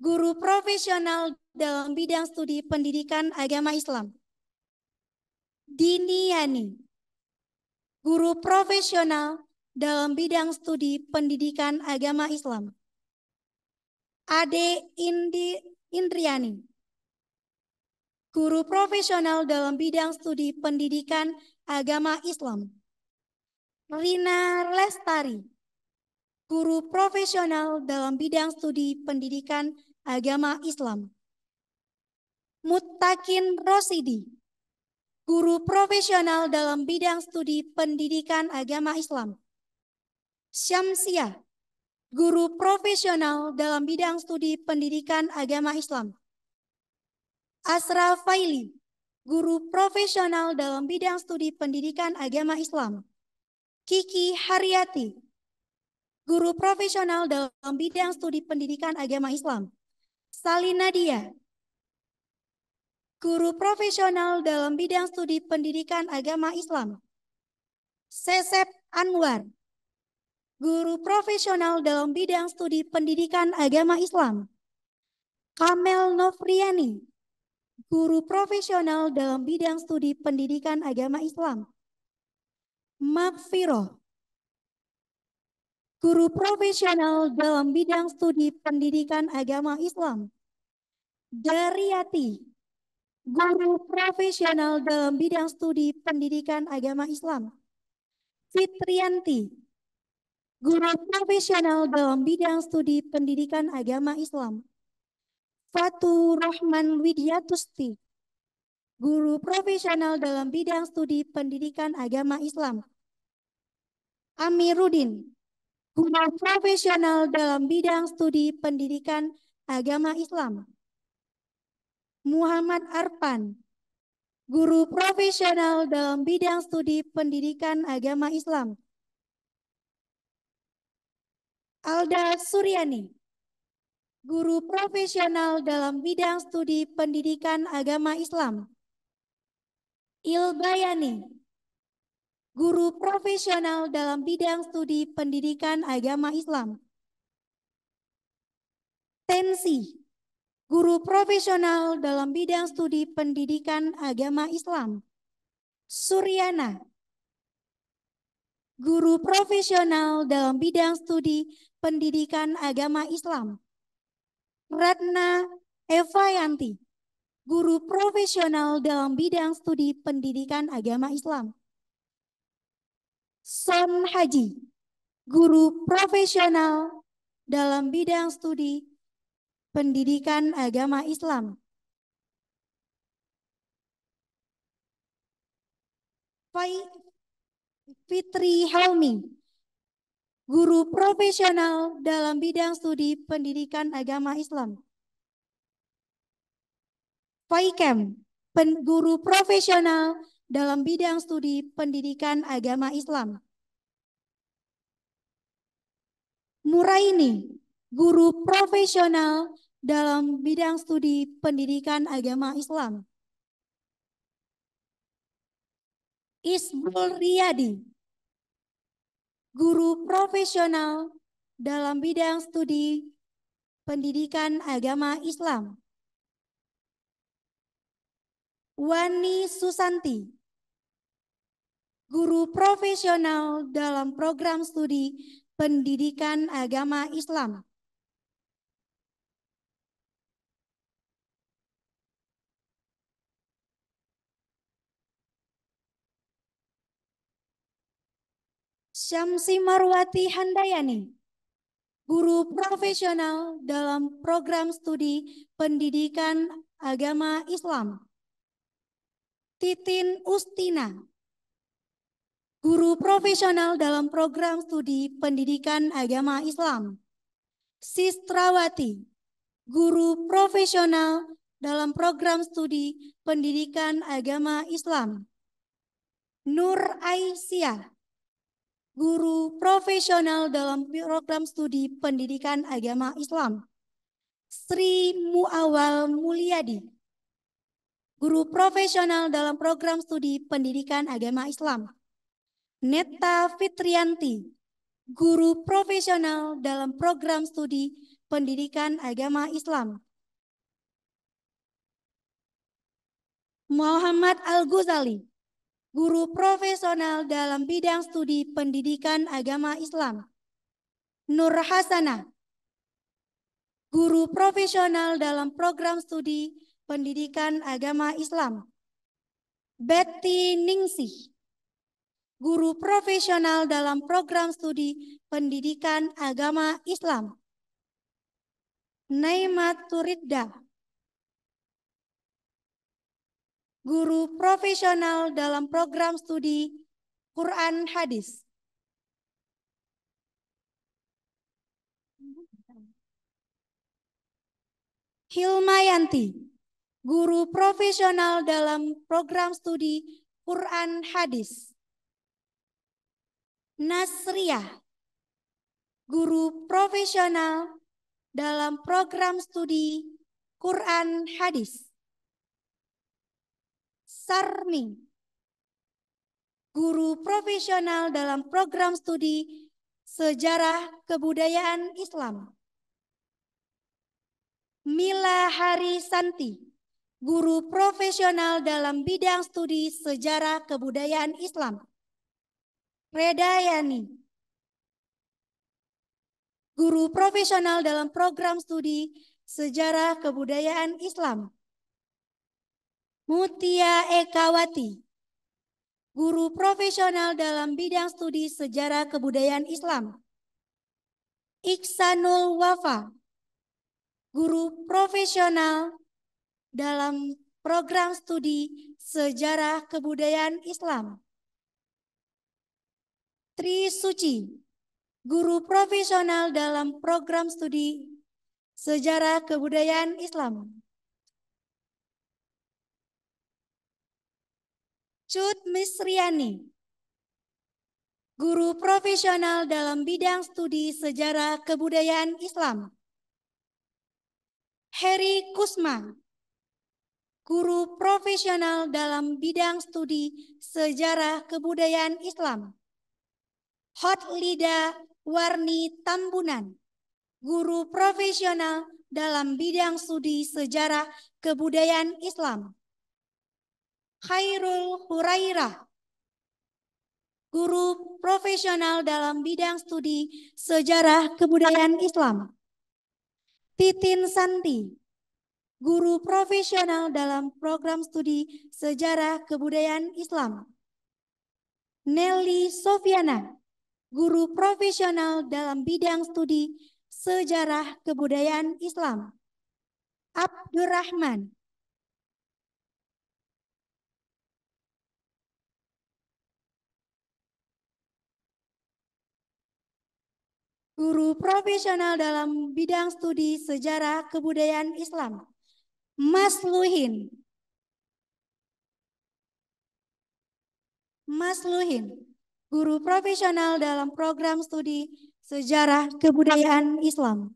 guru profesional dalam bidang studi pendidikan agama Islam. Diniani, guru profesional dalam bidang studi pendidikan agama Islam. Ade Indi Indriani, guru profesional dalam bidang studi pendidikan agama Islam. Rina Lestari, guru profesional dalam bidang studi pendidikan agama Islam. Mutakin Rosidi, guru profesional dalam bidang studi pendidikan agama Islam. Syamsia, guru profesional dalam bidang studi pendidikan agama Islam. Asra Faili, guru profesional dalam bidang studi pendidikan agama Islam. Kiki Haryati, guru profesional dalam bidang studi pendidikan agama Islam. Salina Salinadia, guru profesional dalam bidang studi pendidikan agama Islam. Sesep Anwar, guru profesional dalam bidang studi pendidikan agama Islam. Kamel Novriani, guru profesional dalam bidang studi pendidikan agama Islam. Makfiro, guru profesional dalam bidang studi pendidikan agama Islam. Dariati, guru profesional dalam bidang studi pendidikan agama Islam. Fitrianti, guru profesional dalam bidang studi pendidikan agama Islam. Fatu Rohman Widiatusti, guru profesional dalam bidang studi pendidikan agama Islam. Amiruddin, guru profesional dalam bidang studi pendidikan agama Islam. Muhammad Arpan, guru profesional dalam bidang studi pendidikan agama Islam. Alda Suryani, guru profesional dalam bidang studi pendidikan agama Islam. Ilbayani, guru profesional dalam bidang studi pendidikan agama Islam. Tensi, guru profesional dalam bidang studi pendidikan agama Islam. Suryana, guru profesional dalam bidang studi pendidikan agama Islam. Ratna Evayanti, guru profesional dalam bidang studi pendidikan agama Islam. Son Haji, guru profesional dalam bidang studi pendidikan agama Islam. Fitri Helmi, guru profesional dalam bidang studi pendidikan agama Islam. Faikem, guru profesional dalam bidang studi pendidikan agama Islam. Muraini, guru profesional dalam bidang studi pendidikan agama Islam. Ismul Riyadi, guru profesional dalam bidang studi pendidikan agama Islam. Wani Susanti, guru profesional dalam program studi pendidikan agama Islam. Syamsi Marwati Handayani, guru profesional dalam program studi pendidikan agama Islam. Titin Ustina, guru profesional dalam program studi pendidikan agama Islam. Sistrawati, guru profesional dalam program studi pendidikan agama Islam. Nur Aisyah, guru profesional dalam program studi pendidikan agama Islam. Sri Muawal Mulyadi, guru profesional dalam program studi pendidikan agama Islam. Neta Fitrianti, guru profesional dalam program studi pendidikan agama Islam. Muhammad Al-Ghazali, guru profesional dalam bidang studi pendidikan agama Islam. Nur Hasanah, guru profesional dalam program studi pendidikan agama Islam. Betty Ningsih, guru profesional dalam program studi pendidikan agama Islam. Naimat Turidda, guru profesional dalam program studi Quran Hadis. Hilmayanti, guru profesional dalam program studi Quran Hadis. Nasriah, guru profesional dalam program studi Quran Hadis. Sarni, guru profesional dalam program studi Sejarah Kebudayaan Islam. Mila Hari Santi, guru profesional dalam bidang studi Sejarah Kebudayaan Islam. Redayani, guru profesional dalam program studi Sejarah Kebudayaan Islam. Mutia Ekawati, guru profesional dalam bidang studi sejarah kebudayaan Islam. Iksanul Wafa, guru profesional dalam program studi sejarah kebudayaan Islam. Tri Suci, guru profesional dalam program studi sejarah kebudayaan Islam. Cut Misriani, guru profesional dalam bidang studi sejarah kebudayaan Islam. Heri Kusma, guru profesional dalam bidang studi sejarah kebudayaan Islam. Hot Lida Warni Tambunan, guru profesional dalam bidang studi sejarah kebudayaan Islam. Khairul Hurairah, guru profesional dalam bidang studi sejarah kebudayaan Islam. Titin Santi, guru profesional dalam program studi sejarah kebudayaan Islam. Nelly Sofiana, guru profesional dalam bidang studi sejarah kebudayaan Islam. Abdurrahman, guru profesional dalam bidang studi sejarah kebudayaan Islam, Mas Luhin. Mas Luhin, guru profesional dalam program studi sejarah kebudayaan Islam.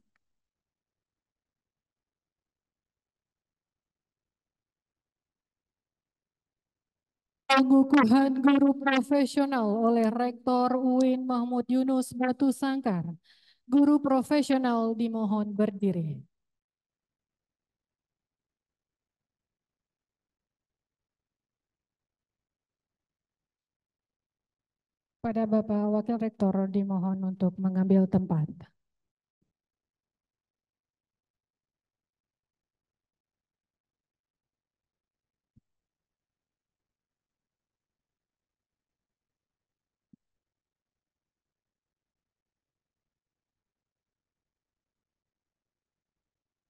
pengukuhan guru profesional oleh Rektor UIN Mahmud Yunus Batu Sangkar. Guru profesional dimohon berdiri. Pada Bapak Wakil Rektor dimohon untuk mengambil tempat.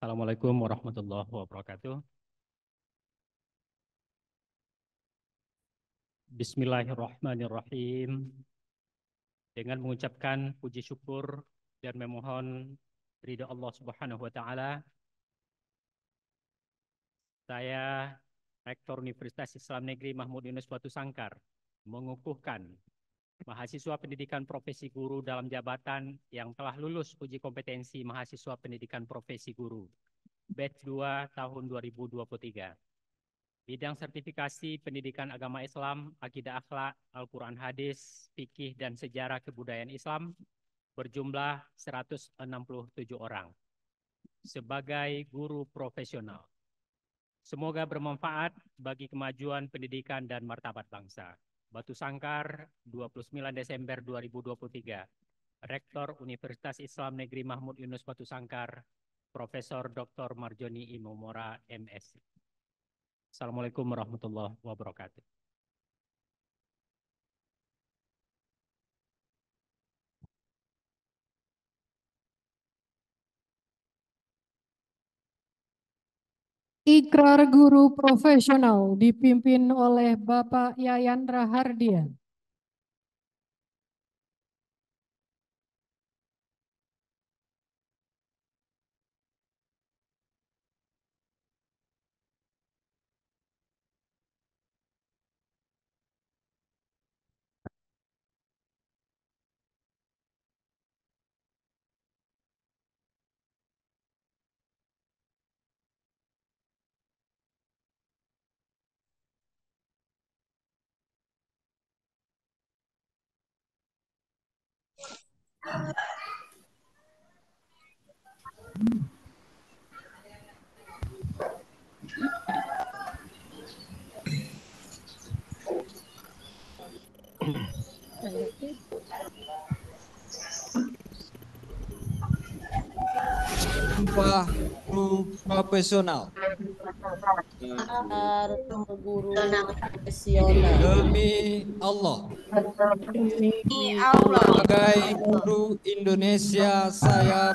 Assalamualaikum warahmatullahi wabarakatuh. Bismillahirrahmanirrahim. Dengan mengucapkan puji syukur dan memohon ridha Allah Subhanahu wa taala, saya Rektor Universitas Islam Negeri Mahmud Yunus Batu Sangkar mengukuhkan mahasiswa pendidikan profesi guru dalam jabatan yang telah lulus uji kompetensi mahasiswa pendidikan profesi guru batch 2 tahun 2023. Bidang sertifikasi pendidikan agama Islam, akidah akhlak, Al-Qur'an hadis, fikih dan sejarah kebudayaan Islam berjumlah 167 orang sebagai guru profesional. Semoga bermanfaat bagi kemajuan pendidikan dan martabat bangsa. Batu Sangkar 29 Desember 2023. Rektor Universitas Islam Negeri Mahmud Yunus Batu Sangkar, Profesor Dr. Marjoni Imomora, MS. Assalamualaikum warahmatullahi wabarakatuh. Ikrar Guru Profesional dipimpin oleh Bapak Yayan Rahardian. sumpah profesional guru profesional demi Allah demi Allah sebagai guru Indonesia saya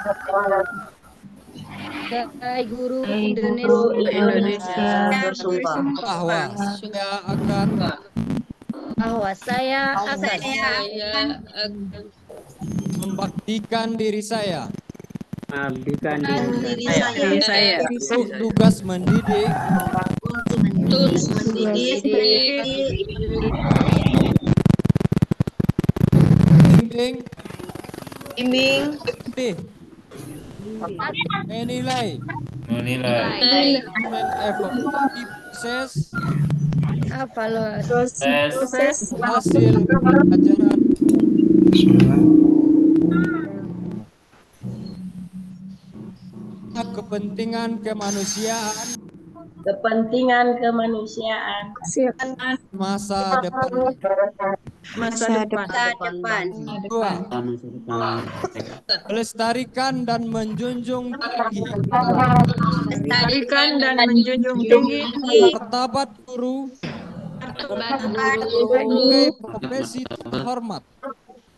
Hai guru, Indonesia, bersumpah bahwa saya akan bahwa saya akan membaktikan diri saya membaktikan diri saya untuk tugas mendidik untuk mendidik bimbing Menilai. Menilai. menilai. proses evaluasi proses hasil pelajaran. Kepentingan kemanusiaan. Kepentingan kemanusiaan. Masa depan masa, depan. masa depan. Dua. Lestarikan dan menjunjung tinggi. Lestarikan dan menjunjung tinggi. Martabat guru. guru. Sebagai profesi terhormat.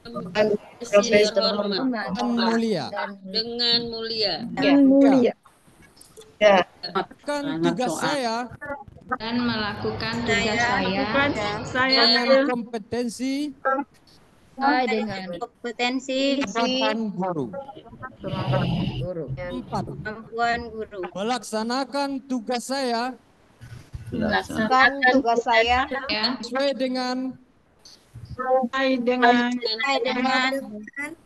Profesi Dan mulia. Dengan mulia. Dengan mulia. Ya. kan tugas saya dan melakukan tugas saya, saya, dengan kompetensi saya dengan kompetensi kemampuan guru. guru. Kemampuan guru. Melaksanakan tugas saya melaksanakan tugas saya ya. sesuai dengan sesuai dengan sesuai dengan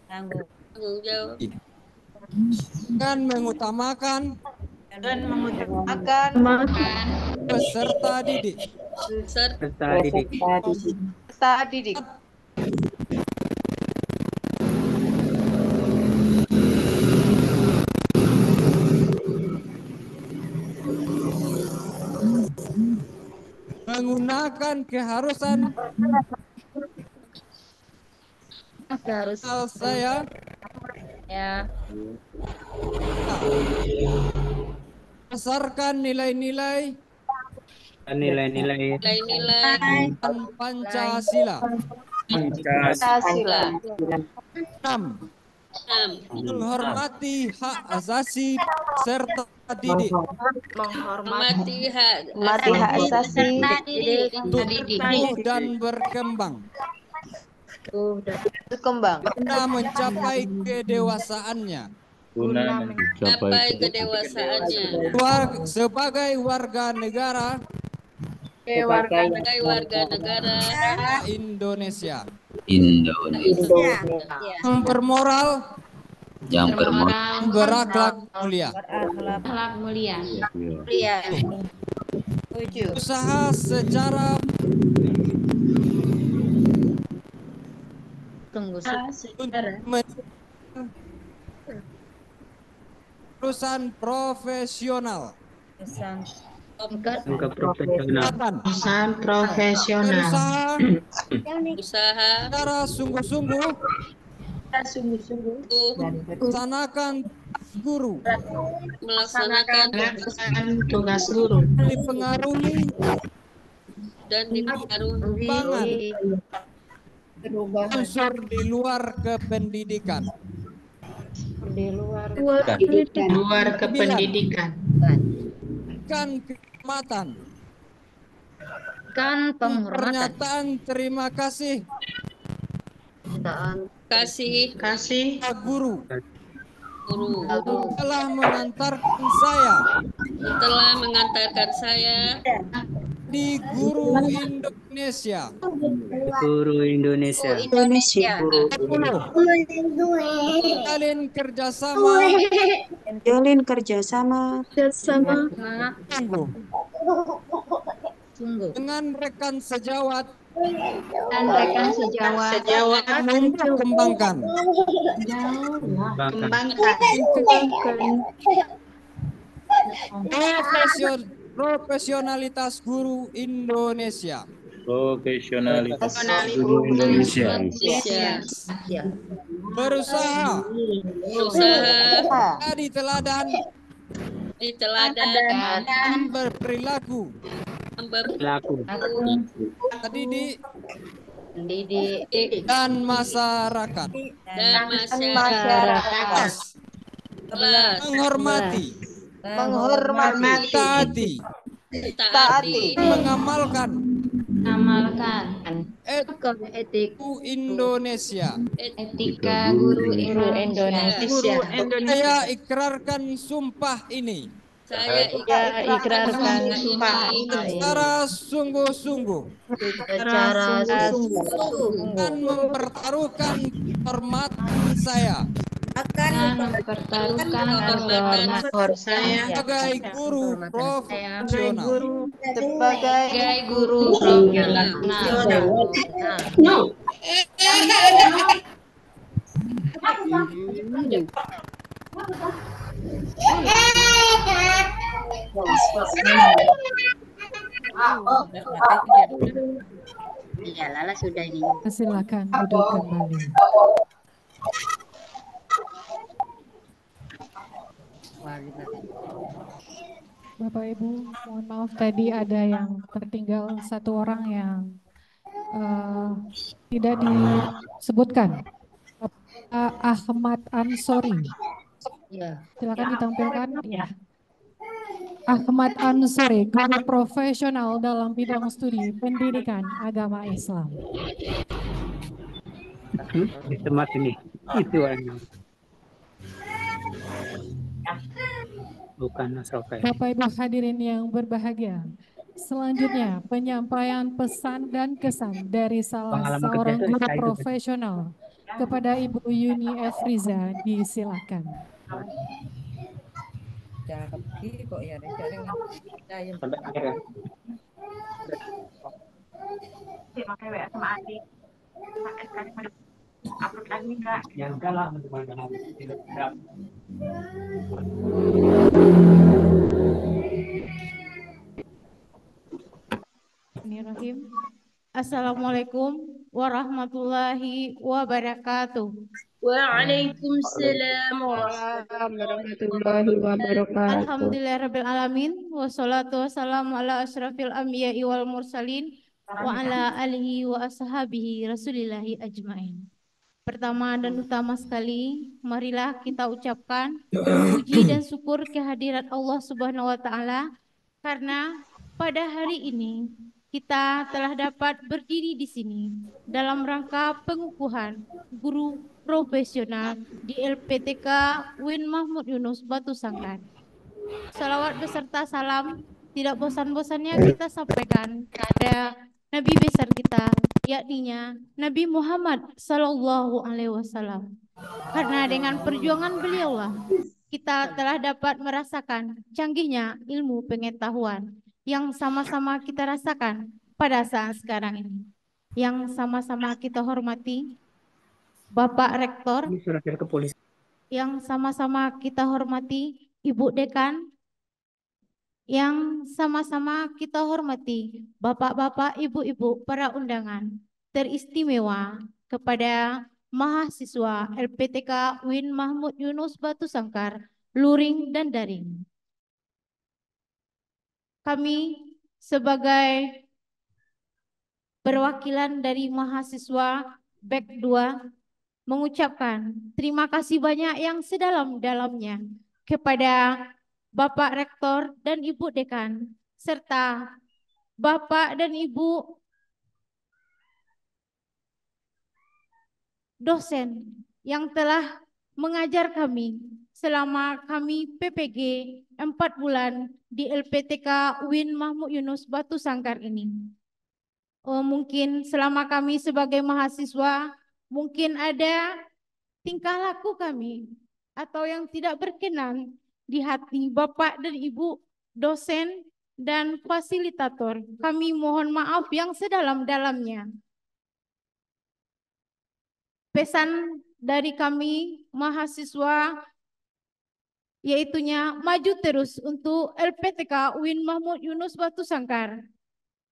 tanggung jawab dengan mengutamakan dan mengutamakan peserta didik peserta didik peserta didik menggunakan keharusan keharusan saya Ya. Pasarkan nilai-nilai nilai-nilai nilai-nilai Pancasila. Pancasila. 6 menghormati hak asasi serta didik menghormati hak asasi, hak asasi didik tumbuh dan berkembang sudah. Berkembang. Guna mencapai kedewasaannya. Guna mencapai kedewasaannya. sebagai warga negara. Sebagai warga negara Indonesia. Indonesia. Yang bermoral. Yang bermoral. Berakhlak mulia. Berakhlak mulia. Mulia. Usaha secara Ah, Tunggu sebentar. Perusahaan profesional. Perusahaan Bukan profesional. Perusahaan profesional. Usaha. Secara sungguh-sungguh. Sungguh-sungguh. Laksanakan guru. Melaksanakan tugas guru. Dipengaruhi dan dipengaruhi pangan perubahan. unsur di luar kependidikan di luar kependidikan di luar kependidikan kan kematan kan penghormatan pernyataan terima kasih kasih kasih guru guru telah mengantarkan saya telah mengantarkan saya iya di guru Indonesia. Guru Indonesia. Indonesia. Guru Indonesia. Jalin kerjasama. Jalin kerjasama. Kerjasama. Dengan rekan sejawat dan rekan sejawat sejawat kembangkan kembangkan kembangkan profesor Profesionalitas Guru Indonesia. Profesionalitas Guru Indonesia. Iya. Berusaha. Berusaha. Di teladan. Di teladan. Berperilaku. Berperilaku. di Didik. Dan masyarakat. Dan masyarakat. Menghormati menghormati, taati, taati, mengamalkan, etika etik guru Indonesia, etika guru Indonesia, guru Indonesia. Saya ikrarkan sumpah ini. Saya ikrarkan sumpah ini secara sungguh-sungguh, secara sungguh-sungguh, dan mempertaruhkan hormat saya akan mempertaruhkan honor nah, kan kan kan? saya ya. sebagai guru profesional sebagai guru profesional nah. no Ya, Lala sudah ini. Silakan duduk kembali. Gitu. Bapak Ibu, mohon maaf tadi ada yang tertinggal satu orang yang uh, tidak disebutkan. Uh, Ahmad Ansori. Iya. Silakan ditampilkan. Ahmad Ansori, guru profesional dalam bidang studi pendidikan agama Islam. Hmm? Di tempat ini, itu yang. bukan Bapak Ibu hadirin yang berbahagia. Selanjutnya, penyampaian pesan dan kesan dari salah Pengalaman seorang guru gitu. profesional kepada Ibu Yuni Efriza disilakan upload lagi nggak ya udahlah mudah-mudahan tidak Bismillahirrahmanirrahim. Assalamualaikum warahmatullahi wabarakatuh. Waalaikumsalam warahmatullahi wabarakatuh. Alhamdulillah rabbil alamin wassalatu wassalamu ala asyrafil anbiya'i wal mursalin wa ala alihi wa ashabihi rasulillahi ajmain. Pertama dan utama sekali, marilah kita ucapkan puji dan syukur kehadiran Allah Subhanahu wa taala karena pada hari ini kita telah dapat berdiri di sini dalam rangka pengukuhan guru profesional di LPTK Win Mahmud Yunus Batu Sangkar Salawat beserta salam tidak bosan-bosannya kita sampaikan kepada Nabi besar kita, yakninya Nabi Muhammad Sallallahu Alaihi Wasallam. Karena dengan perjuangan beliau lah, kita telah dapat merasakan canggihnya ilmu pengetahuan yang sama-sama kita rasakan pada saat sekarang ini. Yang sama-sama kita hormati Bapak Rektor, yang sama-sama kita hormati Ibu Dekan, yang sama-sama kita hormati, bapak-bapak, ibu-ibu, para undangan, teristimewa kepada mahasiswa LPTK Win Mahmud Yunus Batu Sangkar, luring dan daring. Kami sebagai perwakilan dari mahasiswa BEK 2 mengucapkan terima kasih banyak yang sedalam-dalamnya kepada Bapak Rektor dan Ibu Dekan, serta Bapak dan Ibu dosen yang telah mengajar kami selama kami PPG 4 bulan di LPTK Win Mahmud Yunus Batu Sangkar ini. Oh, mungkin selama kami sebagai mahasiswa, mungkin ada tingkah laku kami atau yang tidak berkenan di hati Bapak dan Ibu dosen dan fasilitator. Kami mohon maaf yang sedalam-dalamnya. Pesan dari kami mahasiswa yaitunya maju terus untuk LPTK Win Mahmud Yunus Batu Sangkar.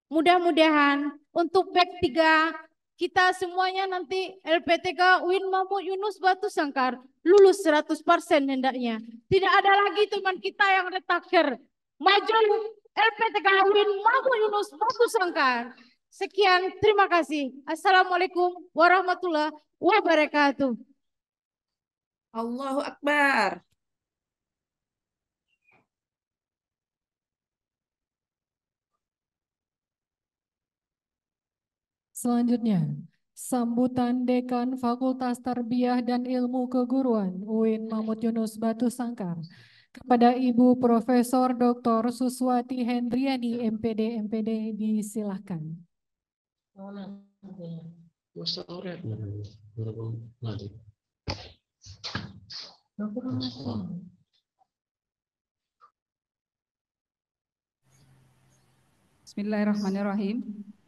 Mudah-mudahan untuk Pek 3 kita semuanya nanti LPTK Win Mahmud Yunus Batu Sangkar lulus 100% hendaknya. Tidak ada lagi teman kita yang retaker Maju LPTK Win Mahmud Yunus Batu Sangkar. Sekian, terima kasih. Assalamualaikum warahmatullahi wabarakatuh. Allahu Akbar. Selanjutnya, sambutan Dekan Fakultas Tarbiyah dan Ilmu Keguruan UIN Mahmud Yunus Batu Sangkar kepada Ibu Profesor Dr. Suswati Hendriani MPD MPD disilahkan. Bismillahirrahmanirrahim.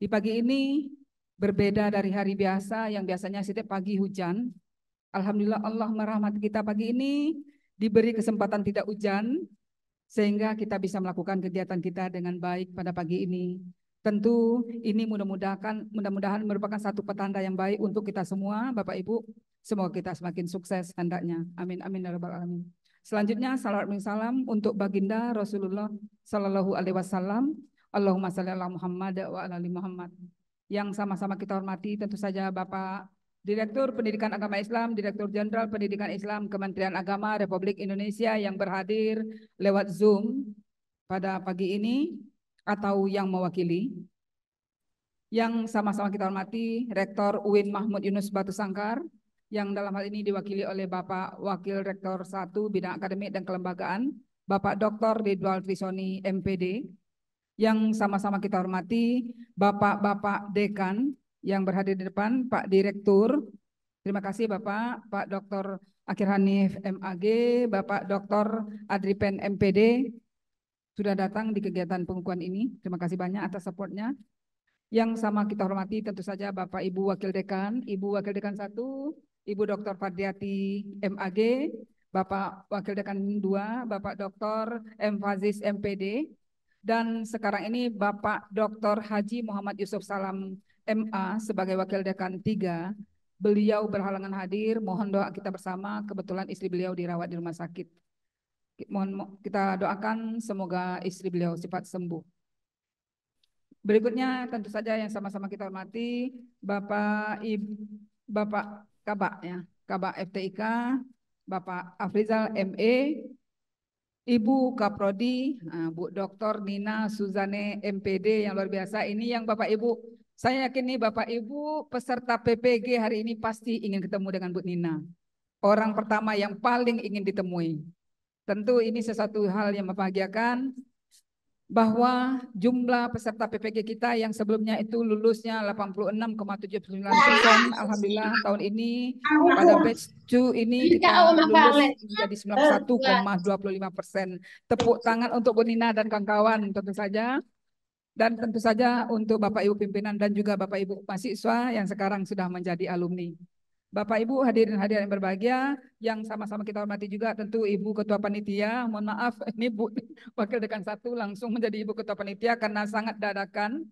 Di pagi ini berbeda dari hari biasa yang biasanya setiap pagi hujan. Alhamdulillah Allah merahmati kita pagi ini diberi kesempatan tidak hujan sehingga kita bisa melakukan kegiatan kita dengan baik pada pagi ini. Tentu ini mudah-mudahan mudah-mudahan merupakan satu petanda yang baik untuk kita semua, Bapak Ibu. Semoga kita semakin sukses hendaknya. Amin amin ya rabbal alamin. Selanjutnya salawat salam untuk baginda Rasulullah Shallallahu alaihi wasallam Allahumma salli ala Muhammad wa ala ali Muhammad. Yang sama-sama kita hormati tentu saja Bapak Direktur Pendidikan Agama Islam, Direktur Jenderal Pendidikan Islam Kementerian Agama Republik Indonesia yang berhadir lewat Zoom pada pagi ini atau yang mewakili. Yang sama-sama kita hormati Rektor UIN Mahmud Yunus Batu Sangkar yang dalam hal ini diwakili oleh Bapak Wakil Rektor 1 Bidang Akademik dan Kelembagaan, Bapak Dr. Ridwal Trisoni MPD, yang sama-sama kita hormati, Bapak-Bapak Dekan yang berhadir di depan, Pak Direktur, terima kasih Bapak, Pak Dr. Akhir Hanif MAG, Bapak Dr. Adripen MPD, sudah datang di kegiatan pengukuhan ini. Terima kasih banyak atas supportnya. Yang sama kita hormati tentu saja Bapak Ibu Wakil Dekan, Ibu Wakil Dekan 1, Ibu Dr. Fadriati MAG, Bapak Wakil Dekan 2, Bapak Dr. M. Fazis MPD, dan sekarang ini Bapak Dr. Haji Muhammad Yusuf Salam MA sebagai Wakil Dekan 3. Beliau berhalangan hadir, mohon doa kita bersama, kebetulan istri beliau dirawat di rumah sakit. Mohon kita doakan semoga istri beliau cepat sembuh. Berikutnya tentu saja yang sama-sama kita hormati Bapak Ibu Bapak Kabak ya, Kabak FTIK, Bapak Afrizal ME, Ibu Kaprodi, eh, Bu Dr. Nina Suzane MPD yang luar biasa. Ini yang Bapak Ibu, saya yakin nih Bapak Ibu peserta PPG hari ini pasti ingin ketemu dengan Bu Nina. Orang pertama yang paling ingin ditemui. Tentu ini sesuatu hal yang membahagiakan bahwa jumlah peserta PPG kita yang sebelumnya itu lulusnya 86,79 persen, alhamdulillah tahun ini pada batch 2 ini iya, kita oh, lulus menjadi 91,25 persen. Tepuk tangan untuk Bu Nina dan kawan-kawan tentu saja. Dan tentu saja untuk Bapak Ibu pimpinan dan juga Bapak Ibu mahasiswa yang sekarang sudah menjadi alumni. Bapak Ibu hadirin hadirin yang berbahagia yang sama-sama kita hormati juga tentu Ibu Ketua Panitia. Mohon maaf ini Bu Wakil Dekan satu langsung menjadi Ibu Ketua Panitia karena sangat dadakan.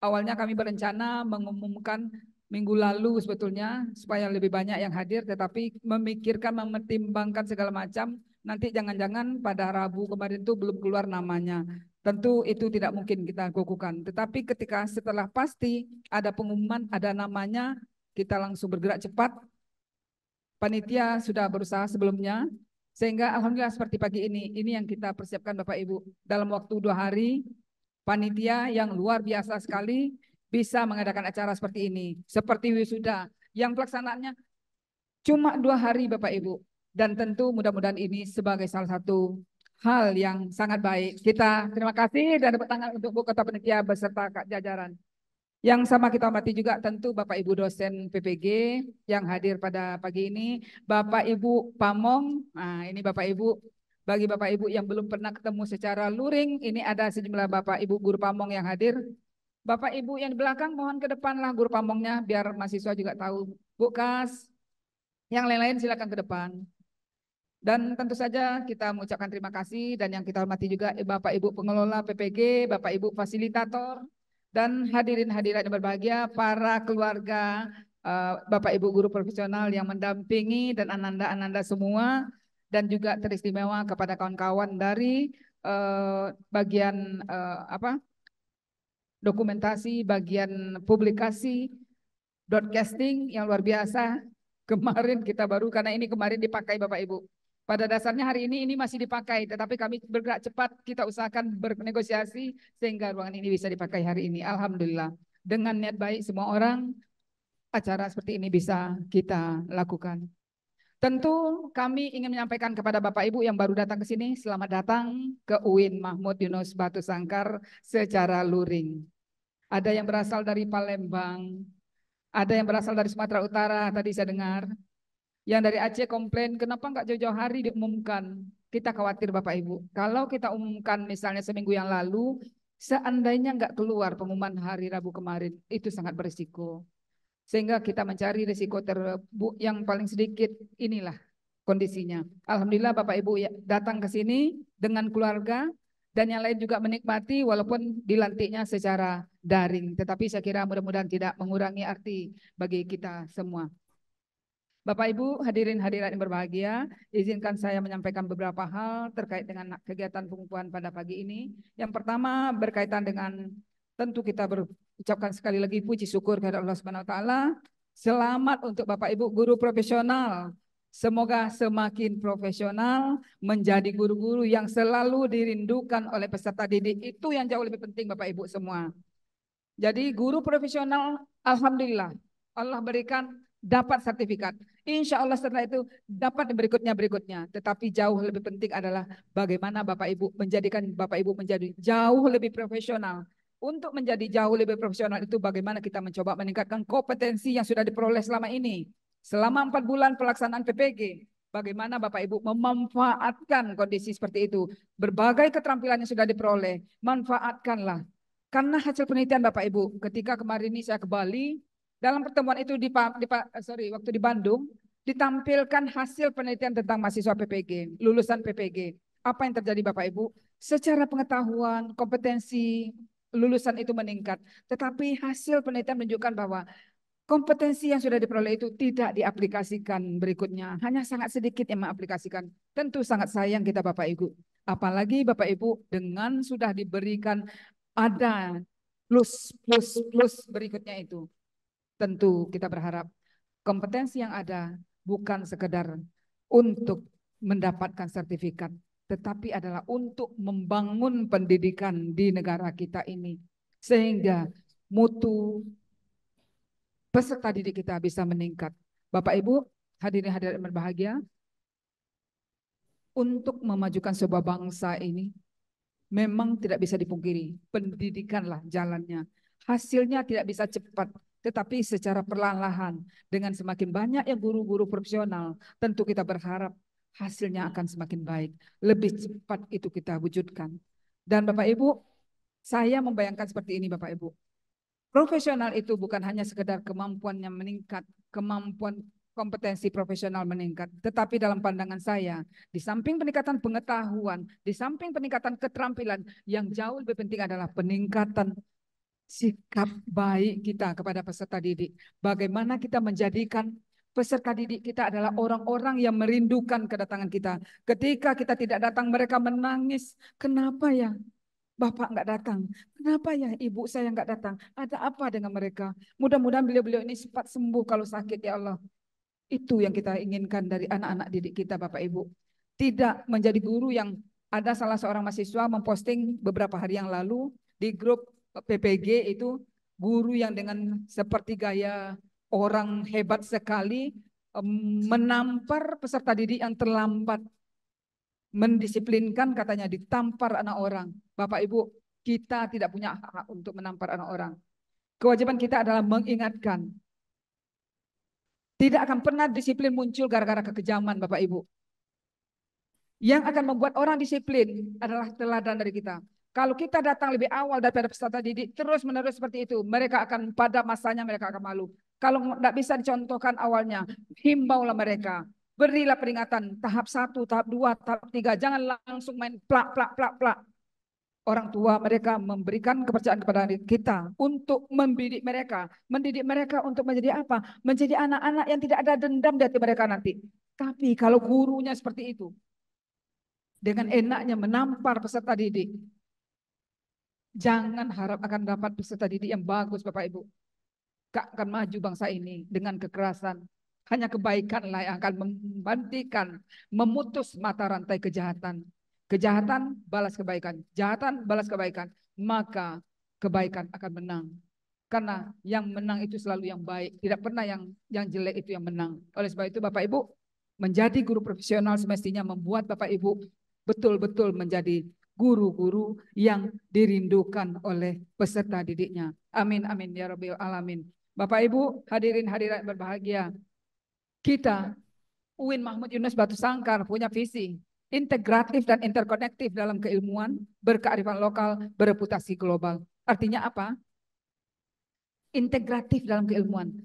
Awalnya kami berencana mengumumkan minggu lalu sebetulnya supaya lebih banyak yang hadir tetapi memikirkan mempertimbangkan segala macam nanti jangan-jangan pada Rabu kemarin itu belum keluar namanya. Tentu itu tidak mungkin kita lakukan. Tetapi ketika setelah pasti ada pengumuman ada namanya kita langsung bergerak cepat. Panitia sudah berusaha sebelumnya, sehingga alhamdulillah seperti pagi ini, ini yang kita persiapkan Bapak Ibu. Dalam waktu dua hari, panitia yang luar biasa sekali bisa mengadakan acara seperti ini. Seperti wisuda, yang pelaksanaannya cuma dua hari Bapak Ibu. Dan tentu mudah-mudahan ini sebagai salah satu hal yang sangat baik. Kita terima kasih dan tepuk tangan untuk Bu Kota Penitia beserta Kak Jajaran. Yang sama kita hormati juga tentu Bapak Ibu dosen PPG yang hadir pada pagi ini, Bapak Ibu Pamong. Nah, ini Bapak Ibu bagi Bapak Ibu yang belum pernah ketemu secara luring, ini ada sejumlah Bapak Ibu guru Pamong yang hadir. Bapak Ibu yang di belakang mohon ke depanlah guru Pamongnya biar mahasiswa juga tahu. Bu Kas, yang lain-lain silakan ke depan. Dan tentu saja kita mengucapkan terima kasih dan yang kita hormati juga eh, Bapak Ibu pengelola PPG, Bapak Ibu fasilitator, dan hadirin hadirat yang berbahagia, para keluarga eh, Bapak Ibu guru profesional yang mendampingi dan ananda-ananda semua dan juga teristimewa kepada kawan-kawan dari eh, bagian eh, apa? dokumentasi, bagian publikasi, broadcasting yang luar biasa. Kemarin kita baru karena ini kemarin dipakai Bapak Ibu. Pada dasarnya hari ini ini masih dipakai, tetapi kami bergerak cepat, kita usahakan bernegosiasi sehingga ruangan ini bisa dipakai hari ini. Alhamdulillah. Dengan niat baik semua orang, acara seperti ini bisa kita lakukan. Tentu kami ingin menyampaikan kepada Bapak Ibu yang baru datang ke sini, selamat datang ke UIN Mahmud Yunus Batu Sangkar secara luring. Ada yang berasal dari Palembang, ada yang berasal dari Sumatera Utara, tadi saya dengar, yang dari Aceh komplain, kenapa nggak jauh-jauh hari diumumkan? Kita khawatir Bapak Ibu. Kalau kita umumkan misalnya seminggu yang lalu, seandainya nggak keluar pengumuman hari Rabu kemarin, itu sangat berisiko. Sehingga kita mencari risiko terbu yang paling sedikit inilah kondisinya. Alhamdulillah Bapak Ibu ya, datang ke sini dengan keluarga, dan yang lain juga menikmati walaupun dilantiknya secara daring. Tetapi saya kira mudah-mudahan tidak mengurangi arti bagi kita semua. Bapak Ibu, hadirin hadirat yang berbahagia, izinkan saya menyampaikan beberapa hal terkait dengan kegiatan pengukuhan pada pagi ini. Yang pertama berkaitan dengan tentu kita berucapkan sekali lagi puji syukur kepada Allah Subhanahu wa taala. Selamat untuk Bapak Ibu guru profesional Semoga semakin profesional menjadi guru-guru yang selalu dirindukan oleh peserta didik. Itu yang jauh lebih penting Bapak Ibu semua. Jadi guru profesional Alhamdulillah Allah berikan dapat sertifikat. Insya Allah setelah itu dapat berikutnya-berikutnya. Tetapi jauh lebih penting adalah bagaimana Bapak Ibu menjadikan Bapak Ibu menjadi jauh lebih profesional. Untuk menjadi jauh lebih profesional itu bagaimana kita mencoba meningkatkan kompetensi yang sudah diperoleh selama ini. Selama empat bulan pelaksanaan PPG, bagaimana Bapak Ibu memanfaatkan kondisi seperti itu. Berbagai keterampilan yang sudah diperoleh, manfaatkanlah. Karena hasil penelitian Bapak Ibu, ketika kemarin ini saya ke Bali, dalam pertemuan itu di, di eh, sorry waktu di Bandung ditampilkan hasil penelitian tentang mahasiswa PPG, lulusan PPG. Apa yang terjadi Bapak Ibu? Secara pengetahuan, kompetensi lulusan itu meningkat, tetapi hasil penelitian menunjukkan bahwa kompetensi yang sudah diperoleh itu tidak diaplikasikan berikutnya. Hanya sangat sedikit yang mengaplikasikan. Tentu sangat sayang kita Bapak Ibu. Apalagi Bapak Ibu dengan sudah diberikan ada plus plus plus berikutnya itu tentu kita berharap kompetensi yang ada bukan sekedar untuk mendapatkan sertifikat, tetapi adalah untuk membangun pendidikan di negara kita ini. Sehingga mutu peserta didik kita bisa meningkat. Bapak Ibu, hadirin hadirat yang berbahagia, untuk memajukan sebuah bangsa ini memang tidak bisa dipungkiri. Pendidikanlah jalannya. Hasilnya tidak bisa cepat, tetapi secara perlahan-lahan dengan semakin banyaknya guru-guru profesional, tentu kita berharap hasilnya akan semakin baik. Lebih cepat itu kita wujudkan. Dan Bapak Ibu, saya membayangkan seperti ini Bapak Ibu. Profesional itu bukan hanya sekedar kemampuan yang meningkat, kemampuan kompetensi profesional meningkat. Tetapi dalam pandangan saya, di samping peningkatan pengetahuan, di samping peningkatan keterampilan, yang jauh lebih penting adalah peningkatan sikap baik kita kepada peserta didik. Bagaimana kita menjadikan peserta didik kita adalah orang-orang yang merindukan kedatangan kita. Ketika kita tidak datang, mereka menangis. Kenapa ya? Bapak nggak datang. Kenapa ya ibu saya nggak datang? Ada apa dengan mereka? Mudah-mudahan beliau-beliau ini cepat sembuh kalau sakit ya Allah. Itu yang kita inginkan dari anak-anak didik kita Bapak Ibu. Tidak menjadi guru yang ada salah seorang mahasiswa memposting beberapa hari yang lalu di grup PPG itu guru yang dengan seperti gaya orang hebat sekali menampar peserta didik yang terlambat mendisiplinkan katanya ditampar anak orang. Bapak Ibu, kita tidak punya hak untuk menampar anak orang. Kewajiban kita adalah mengingatkan. Tidak akan pernah disiplin muncul gara-gara kekejaman Bapak Ibu. Yang akan membuat orang disiplin adalah teladan dari kita. Kalau kita datang lebih awal daripada peserta didik, terus-menerus seperti itu, mereka akan pada masanya mereka akan malu. Kalau tidak bisa dicontohkan awalnya, himbaulah mereka. Berilah peringatan tahap satu, tahap dua, tahap tiga. Jangan langsung main plak, plak, plak, plak. Orang tua mereka memberikan kepercayaan kepada kita untuk mendidik mereka. Mendidik mereka untuk menjadi apa? Menjadi anak-anak yang tidak ada dendam di hati mereka nanti. Tapi kalau gurunya seperti itu, dengan enaknya menampar peserta didik, Jangan harap akan dapat peserta didik yang bagus Bapak Ibu. Gak akan maju bangsa ini dengan kekerasan. Hanya kebaikanlah yang akan membantikan, memutus mata rantai kejahatan. Kejahatan balas kebaikan, jahatan balas kebaikan. Maka kebaikan akan menang. Karena yang menang itu selalu yang baik. Tidak pernah yang yang jelek itu yang menang. Oleh sebab itu Bapak Ibu, menjadi guru profesional semestinya membuat Bapak Ibu betul-betul menjadi guru-guru yang dirindukan oleh peserta didiknya. Amin, amin, ya Rabbi Alamin. Bapak Ibu, hadirin hadirat berbahagia. Kita, UIN Mahmud Yunus Batu Sangkar punya visi integratif dan interkonektif dalam keilmuan, berkearifan lokal, bereputasi global. Artinya apa? Integratif dalam keilmuan.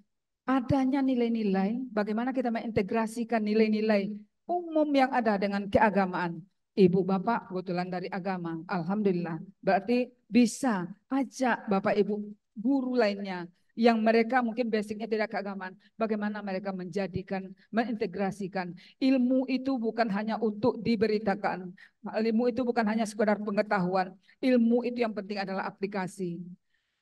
Adanya nilai-nilai, bagaimana kita mengintegrasikan nilai-nilai umum yang ada dengan keagamaan, ibu bapak kebetulan dari agama. Alhamdulillah. Berarti bisa ajak bapak ibu guru lainnya yang mereka mungkin basicnya tidak keagamaan. Bagaimana mereka menjadikan, mengintegrasikan. Ilmu itu bukan hanya untuk diberitakan. Ilmu itu bukan hanya sekedar pengetahuan. Ilmu itu yang penting adalah aplikasi.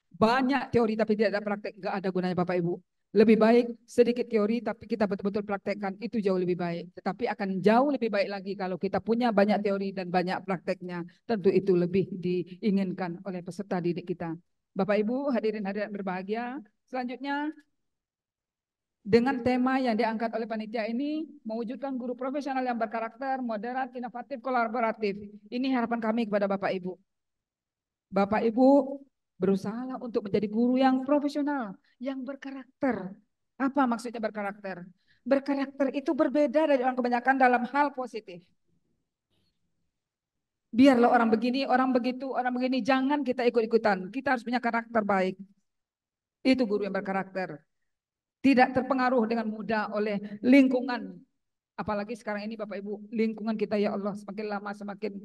Banyak teori tapi tidak ada praktek, nggak ada gunanya Bapak Ibu. Lebih baik sedikit teori tapi kita betul-betul praktekkan itu jauh lebih baik. Tetapi akan jauh lebih baik lagi kalau kita punya banyak teori dan banyak prakteknya. Tentu itu lebih diinginkan oleh peserta didik kita. Bapak Ibu hadirin hadirat berbahagia. Selanjutnya dengan tema yang diangkat oleh panitia ini mewujudkan guru profesional yang berkarakter, moderat, inovatif, kolaboratif. Ini harapan kami kepada Bapak Ibu. Bapak Ibu Berusahalah untuk menjadi guru yang profesional, yang berkarakter. Apa maksudnya berkarakter? Berkarakter itu berbeda dari orang kebanyakan dalam hal positif. Biarlah orang begini, orang begitu, orang begini. Jangan kita ikut-ikutan. Kita harus punya karakter baik. Itu guru yang berkarakter. Tidak terpengaruh dengan mudah oleh lingkungan. Apalagi sekarang ini Bapak Ibu, lingkungan kita ya Allah semakin lama semakin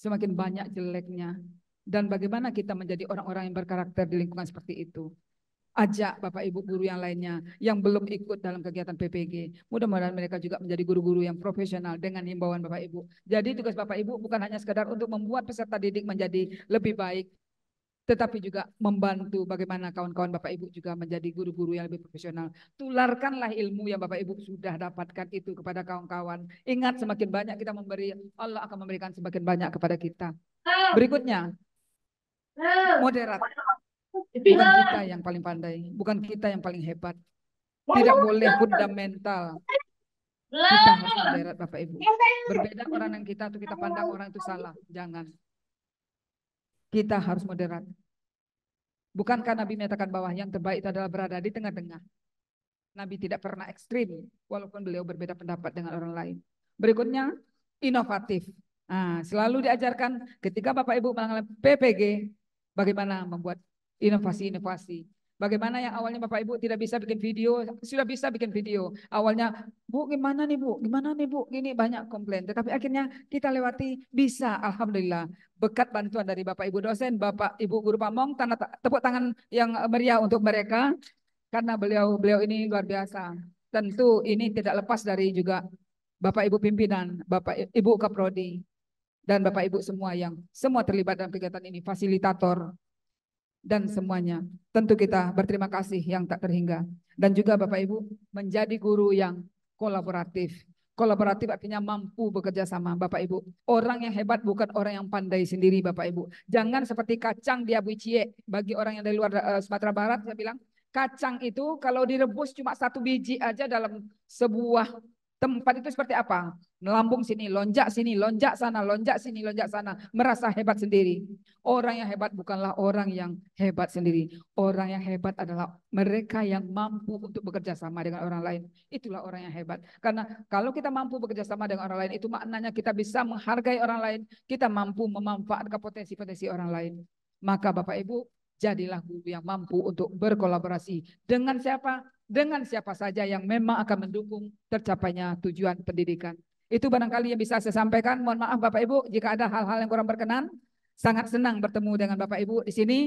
semakin banyak jeleknya dan bagaimana kita menjadi orang-orang yang berkarakter di lingkungan seperti itu. Ajak Bapak Ibu guru yang lainnya yang belum ikut dalam kegiatan PPG. Mudah-mudahan mereka juga menjadi guru-guru yang profesional dengan himbauan Bapak Ibu. Jadi tugas Bapak Ibu bukan hanya sekedar untuk membuat peserta didik menjadi lebih baik, tetapi juga membantu bagaimana kawan-kawan Bapak Ibu juga menjadi guru-guru yang lebih profesional. Tularkanlah ilmu yang Bapak Ibu sudah dapatkan itu kepada kawan-kawan. Ingat semakin banyak kita memberi, Allah akan memberikan semakin banyak kepada kita. Berikutnya, moderat. Iya. Bukan kita yang paling pandai, bukan kita yang paling hebat. Tidak iya. boleh fundamental. Iya. Kita harus moderat, Bapak Ibu. Berbeda orang yang kita atau kita pandang orang itu salah. Jangan. Kita harus moderat. Bukankah Nabi menyatakan bahwa yang terbaik itu adalah berada di tengah-tengah? Nabi tidak pernah ekstrim, walaupun beliau berbeda pendapat dengan orang lain. Berikutnya, inovatif. Nah, selalu diajarkan ketika Bapak Ibu mengalami PPG, Bagaimana membuat inovasi-inovasi. Hmm. Bagaimana yang awalnya Bapak Ibu tidak bisa bikin video, sudah bisa bikin video. Awalnya, Bu gimana nih Bu, gimana nih Bu, gini banyak komplain. Tetapi akhirnya kita lewati bisa, Alhamdulillah. Bekat bantuan dari Bapak Ibu dosen, Bapak Ibu guru pamong, tanda, tepuk tangan yang meriah untuk mereka. Karena beliau beliau ini luar biasa. Tentu ini tidak lepas dari juga Bapak Ibu pimpinan, Bapak Ibu Kaprodi dan Bapak Ibu semua yang semua terlibat dalam kegiatan ini, fasilitator dan semuanya. Tentu kita berterima kasih yang tak terhingga. Dan juga Bapak Ibu menjadi guru yang kolaboratif. Kolaboratif artinya mampu bekerja sama Bapak Ibu. Orang yang hebat bukan orang yang pandai sendiri Bapak Ibu. Jangan seperti kacang di Abu Cie. Bagi orang yang dari luar uh, Sumatera Barat saya bilang kacang itu kalau direbus cuma satu biji aja dalam sebuah tempat itu seperti apa? melambung sini, lonjak sini, lonjak sana, lonjak sini, lonjak sana. Merasa hebat sendiri. Orang yang hebat bukanlah orang yang hebat sendiri. Orang yang hebat adalah mereka yang mampu untuk bekerja sama dengan orang lain. Itulah orang yang hebat. Karena kalau kita mampu bekerja sama dengan orang lain, itu maknanya kita bisa menghargai orang lain. Kita mampu memanfaatkan potensi-potensi orang lain. Maka Bapak Ibu, jadilah guru yang mampu untuk berkolaborasi dengan siapa? Dengan siapa saja yang memang akan mendukung tercapainya tujuan pendidikan. Itu barangkali yang bisa saya sampaikan. Mohon maaf Bapak Ibu jika ada hal-hal yang kurang berkenan. Sangat senang bertemu dengan Bapak Ibu di sini.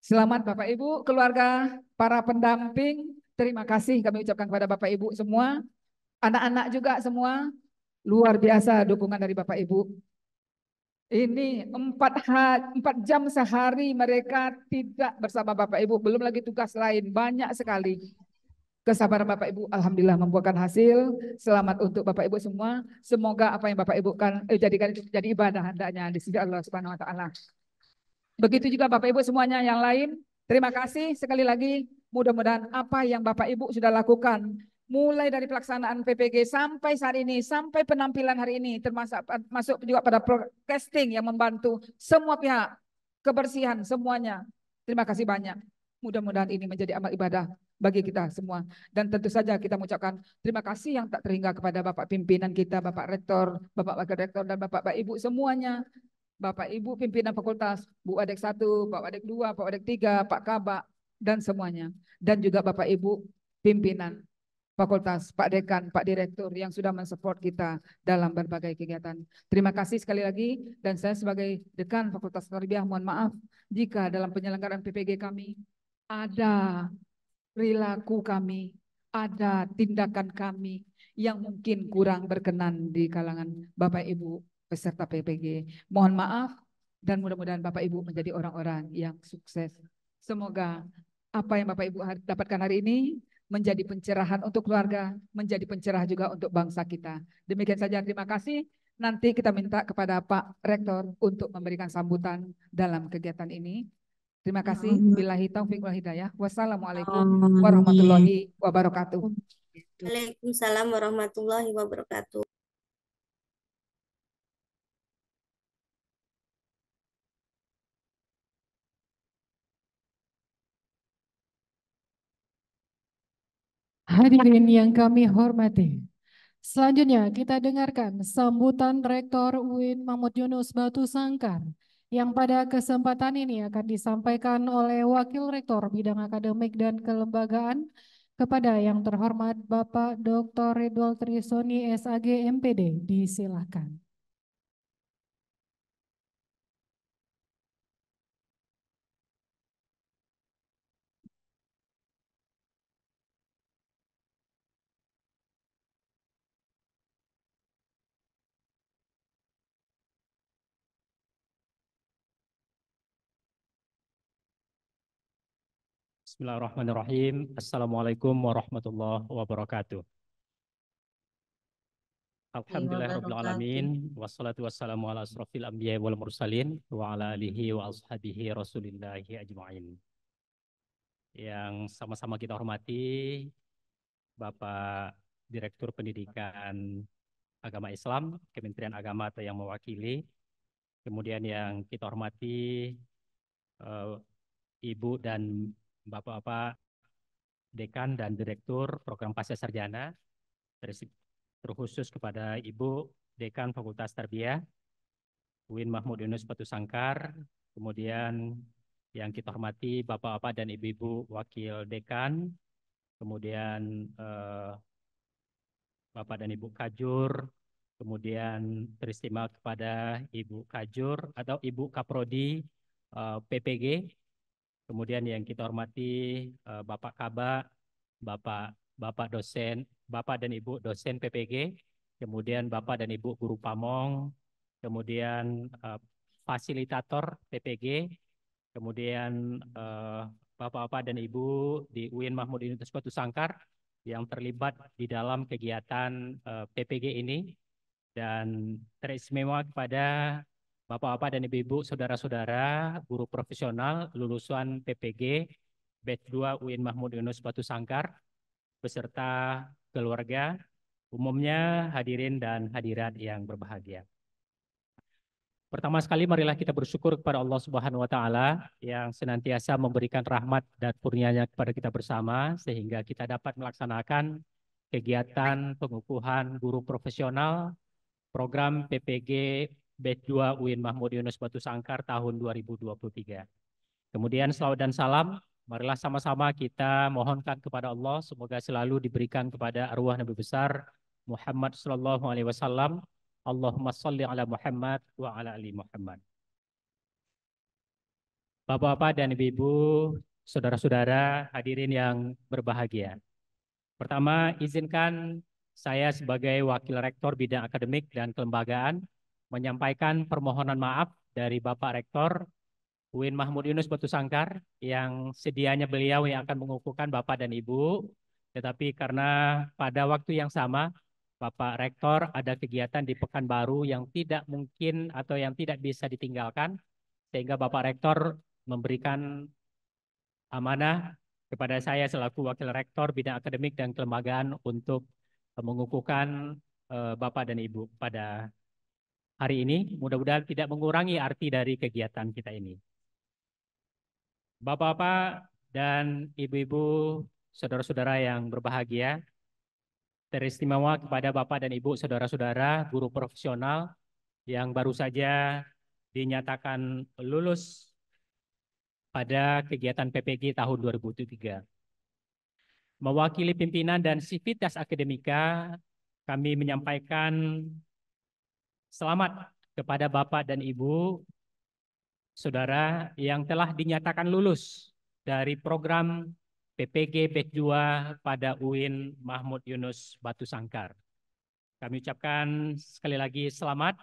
Selamat Bapak Ibu, keluarga, para pendamping. Terima kasih kami ucapkan kepada Bapak Ibu semua. Anak-anak juga semua. Luar biasa dukungan dari Bapak Ibu. Ini empat, empat jam sehari mereka tidak bersama Bapak Ibu. Belum lagi tugas lain. Banyak sekali. Kesabaran Bapak Ibu alhamdulillah membuahkan hasil. Selamat untuk Bapak Ibu semua. Semoga apa yang Bapak Ibu kan eh, jadikan itu menjadi ibadah hendaknya di sisi Allah Subhanahu wa taala. Begitu juga Bapak Ibu semuanya yang lain. Terima kasih sekali lagi. Mudah-mudahan apa yang Bapak Ibu sudah lakukan mulai dari pelaksanaan PPG sampai saat ini, sampai penampilan hari ini, termasuk masuk juga pada casting yang membantu semua pihak, kebersihan semuanya. Terima kasih banyak. Mudah-mudahan ini menjadi amal ibadah bagi kita semua. Dan tentu saja kita mengucapkan terima kasih yang tak terhingga kepada Bapak pimpinan kita, Bapak Rektor, Bapak Wakil Rektor, dan Bapak-Bapak Ibu semuanya. Bapak Ibu pimpinan fakultas, Bu Adek 1, Bapak Adek 2, Bapak Adek 3, Pak Kabak, dan semuanya. Dan juga Bapak Ibu pimpinan fakultas, Pak Dekan, Pak Direktur yang sudah mensupport kita dalam berbagai kegiatan. Terima kasih sekali lagi dan saya sebagai Dekan Fakultas Tarbiyah mohon maaf jika dalam penyelenggaraan PPG kami ada perilaku kami, ada tindakan kami yang mungkin kurang berkenan di kalangan Bapak Ibu peserta PPG. Mohon maaf dan mudah-mudahan Bapak Ibu menjadi orang-orang yang sukses. Semoga apa yang Bapak Ibu dapatkan hari ini menjadi pencerahan untuk keluarga, menjadi pencerah juga untuk bangsa kita. Demikian saja, terima kasih. Nanti kita minta kepada Pak Rektor untuk memberikan sambutan dalam kegiatan ini. Terima kasih. Bilahi taufiq wal hidayah. Wassalamualaikum warahmatullahi wabarakatuh. Gitu. Waalaikumsalam warahmatullahi wabarakatuh. Hadirin yang kami hormati. Selanjutnya kita dengarkan sambutan Rektor UIN Mahmud Yunus Batu Sangkar yang pada kesempatan ini akan disampaikan oleh Wakil Rektor Bidang Akademik dan Kelembagaan kepada yang terhormat Bapak Dr. Ridwal Trisoni SAG MPD. Disilahkan. Bismillahirrahmanirrahim. Assalamualaikum warahmatullahi wabarakatuh. Alhamdulillahirrahmanirrahim. Wassalatu wassalamu ala asrafil anbiya wal mursalin wa ala alihi wa ashabihi rasulillahi ajma'in. Yang sama-sama kita hormati Bapak Direktur Pendidikan Agama Islam, Kementerian Agama atau yang mewakili. Kemudian yang kita hormati uh, Ibu dan Bapak-bapak dekan dan direktur program pasca sarjana, terkhusus kepada Ibu Dekan Fakultas Tarbiyah, Win Mahmud Yunus Batu Sangkar, kemudian yang kita hormati Bapak-bapak dan Ibu-ibu wakil dekan, kemudian eh, Bapak dan Ibu Kajur, kemudian teristimewa kepada Ibu Kajur atau Ibu Kaprodi eh, PPG Kemudian yang kita hormati eh, Bapak kaba Bapak Bapak dosen, Bapak dan Ibu dosen PPG, kemudian Bapak dan Ibu guru pamong, kemudian uh, fasilitator PPG, kemudian eh, Bapak-bapak uh, dan Ibu di UIN Mahmud Universitas Kota Sangkar yang terlibat di dalam kegiatan uh, PPG ini dan teristimewa kepada Bapak-bapak dan Ibu-ibu, saudara-saudara, guru profesional lulusan PPG Batch 2 UIN Mahmud Yunus Batu Sangkar beserta keluarga, umumnya hadirin dan hadirat yang berbahagia. Pertama sekali marilah kita bersyukur kepada Allah Subhanahu wa taala yang senantiasa memberikan rahmat dan kurnianya kepada kita bersama sehingga kita dapat melaksanakan kegiatan pengukuhan guru profesional program PPG Batch 2 UIN Mahmud Yunus Batu Sangkar tahun 2023. Kemudian iya. selawat dan salam, marilah sama-sama kita mohonkan kepada Allah semoga selalu diberikan kepada arwah Nabi besar Muhammad sallallahu alaihi wasallam. Allahumma shalli ala Muhammad wa ala ali Muhammad. Bapak-bapak dan ibu-ibu, saudara-saudara hadirin yang berbahagia. Pertama, izinkan saya sebagai wakil rektor bidang akademik dan kelembagaan menyampaikan permohonan maaf dari Bapak Rektor Win Mahmud Yunus Batu Sangkar yang sedianya beliau yang akan mengukuhkan Bapak dan Ibu. Tetapi karena pada waktu yang sama Bapak Rektor ada kegiatan di Pekanbaru yang tidak mungkin atau yang tidak bisa ditinggalkan sehingga Bapak Rektor memberikan amanah kepada saya selaku Wakil Rektor Bidang Akademik dan Kelembagaan untuk mengukuhkan eh, Bapak dan Ibu pada hari ini. Mudah-mudahan tidak mengurangi arti dari kegiatan kita ini. Bapak-bapak dan ibu-ibu, saudara-saudara yang berbahagia, teristimewa kepada Bapak dan Ibu, saudara-saudara, guru profesional yang baru saja dinyatakan lulus pada kegiatan PPG tahun 2003. Mewakili pimpinan dan sivitas akademika, kami menyampaikan Selamat kepada Bapak dan Ibu, Saudara yang telah dinyatakan lulus dari program PPG Batch 2 pada UIN Mahmud Yunus Batu Sangkar. Kami ucapkan sekali lagi selamat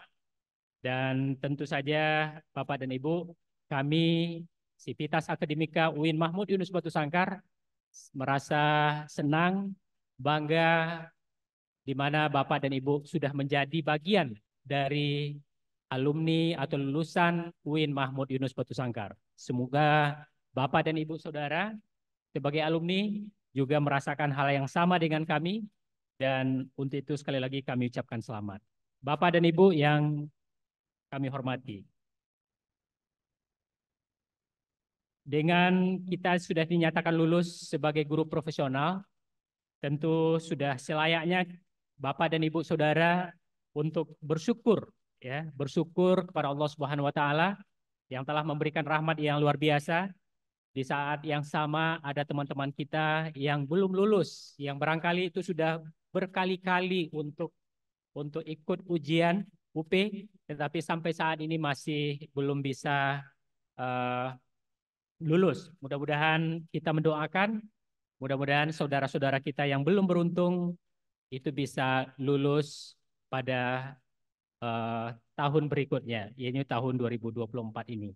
dan tentu saja Bapak dan Ibu, kami Sivitas Akademika UIN Mahmud Yunus Batu Sangkar merasa senang, bangga di mana Bapak dan Ibu sudah menjadi bagian dari alumni atau lulusan UIN Mahmud Yunus Batu Sangkar. Semoga Bapak dan Ibu Saudara sebagai alumni juga merasakan hal yang sama dengan kami dan untuk itu sekali lagi kami ucapkan selamat. Bapak dan Ibu yang kami hormati. Dengan kita sudah dinyatakan lulus sebagai guru profesional, tentu sudah selayaknya Bapak dan Ibu Saudara untuk bersyukur ya, bersyukur kepada Allah Subhanahu wa taala yang telah memberikan rahmat yang luar biasa. Di saat yang sama ada teman-teman kita yang belum lulus, yang barangkali itu sudah berkali-kali untuk untuk ikut ujian UP tetapi sampai saat ini masih belum bisa uh, lulus. Mudah-mudahan kita mendoakan, mudah-mudahan saudara-saudara kita yang belum beruntung itu bisa lulus pada uh, tahun berikutnya, yaitu tahun 2024 ini.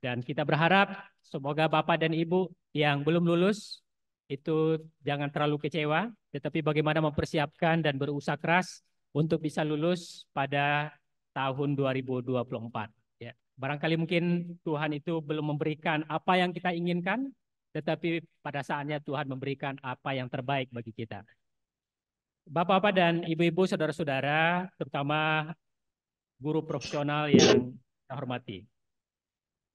Dan kita berharap semoga Bapak dan Ibu yang belum lulus itu jangan terlalu kecewa, tetapi bagaimana mempersiapkan dan berusaha keras untuk bisa lulus pada tahun 2024. Ya. Barangkali mungkin Tuhan itu belum memberikan apa yang kita inginkan, tetapi pada saatnya Tuhan memberikan apa yang terbaik bagi kita. Bapak-bapak dan ibu-ibu, saudara-saudara, terutama guru profesional yang saya hormati.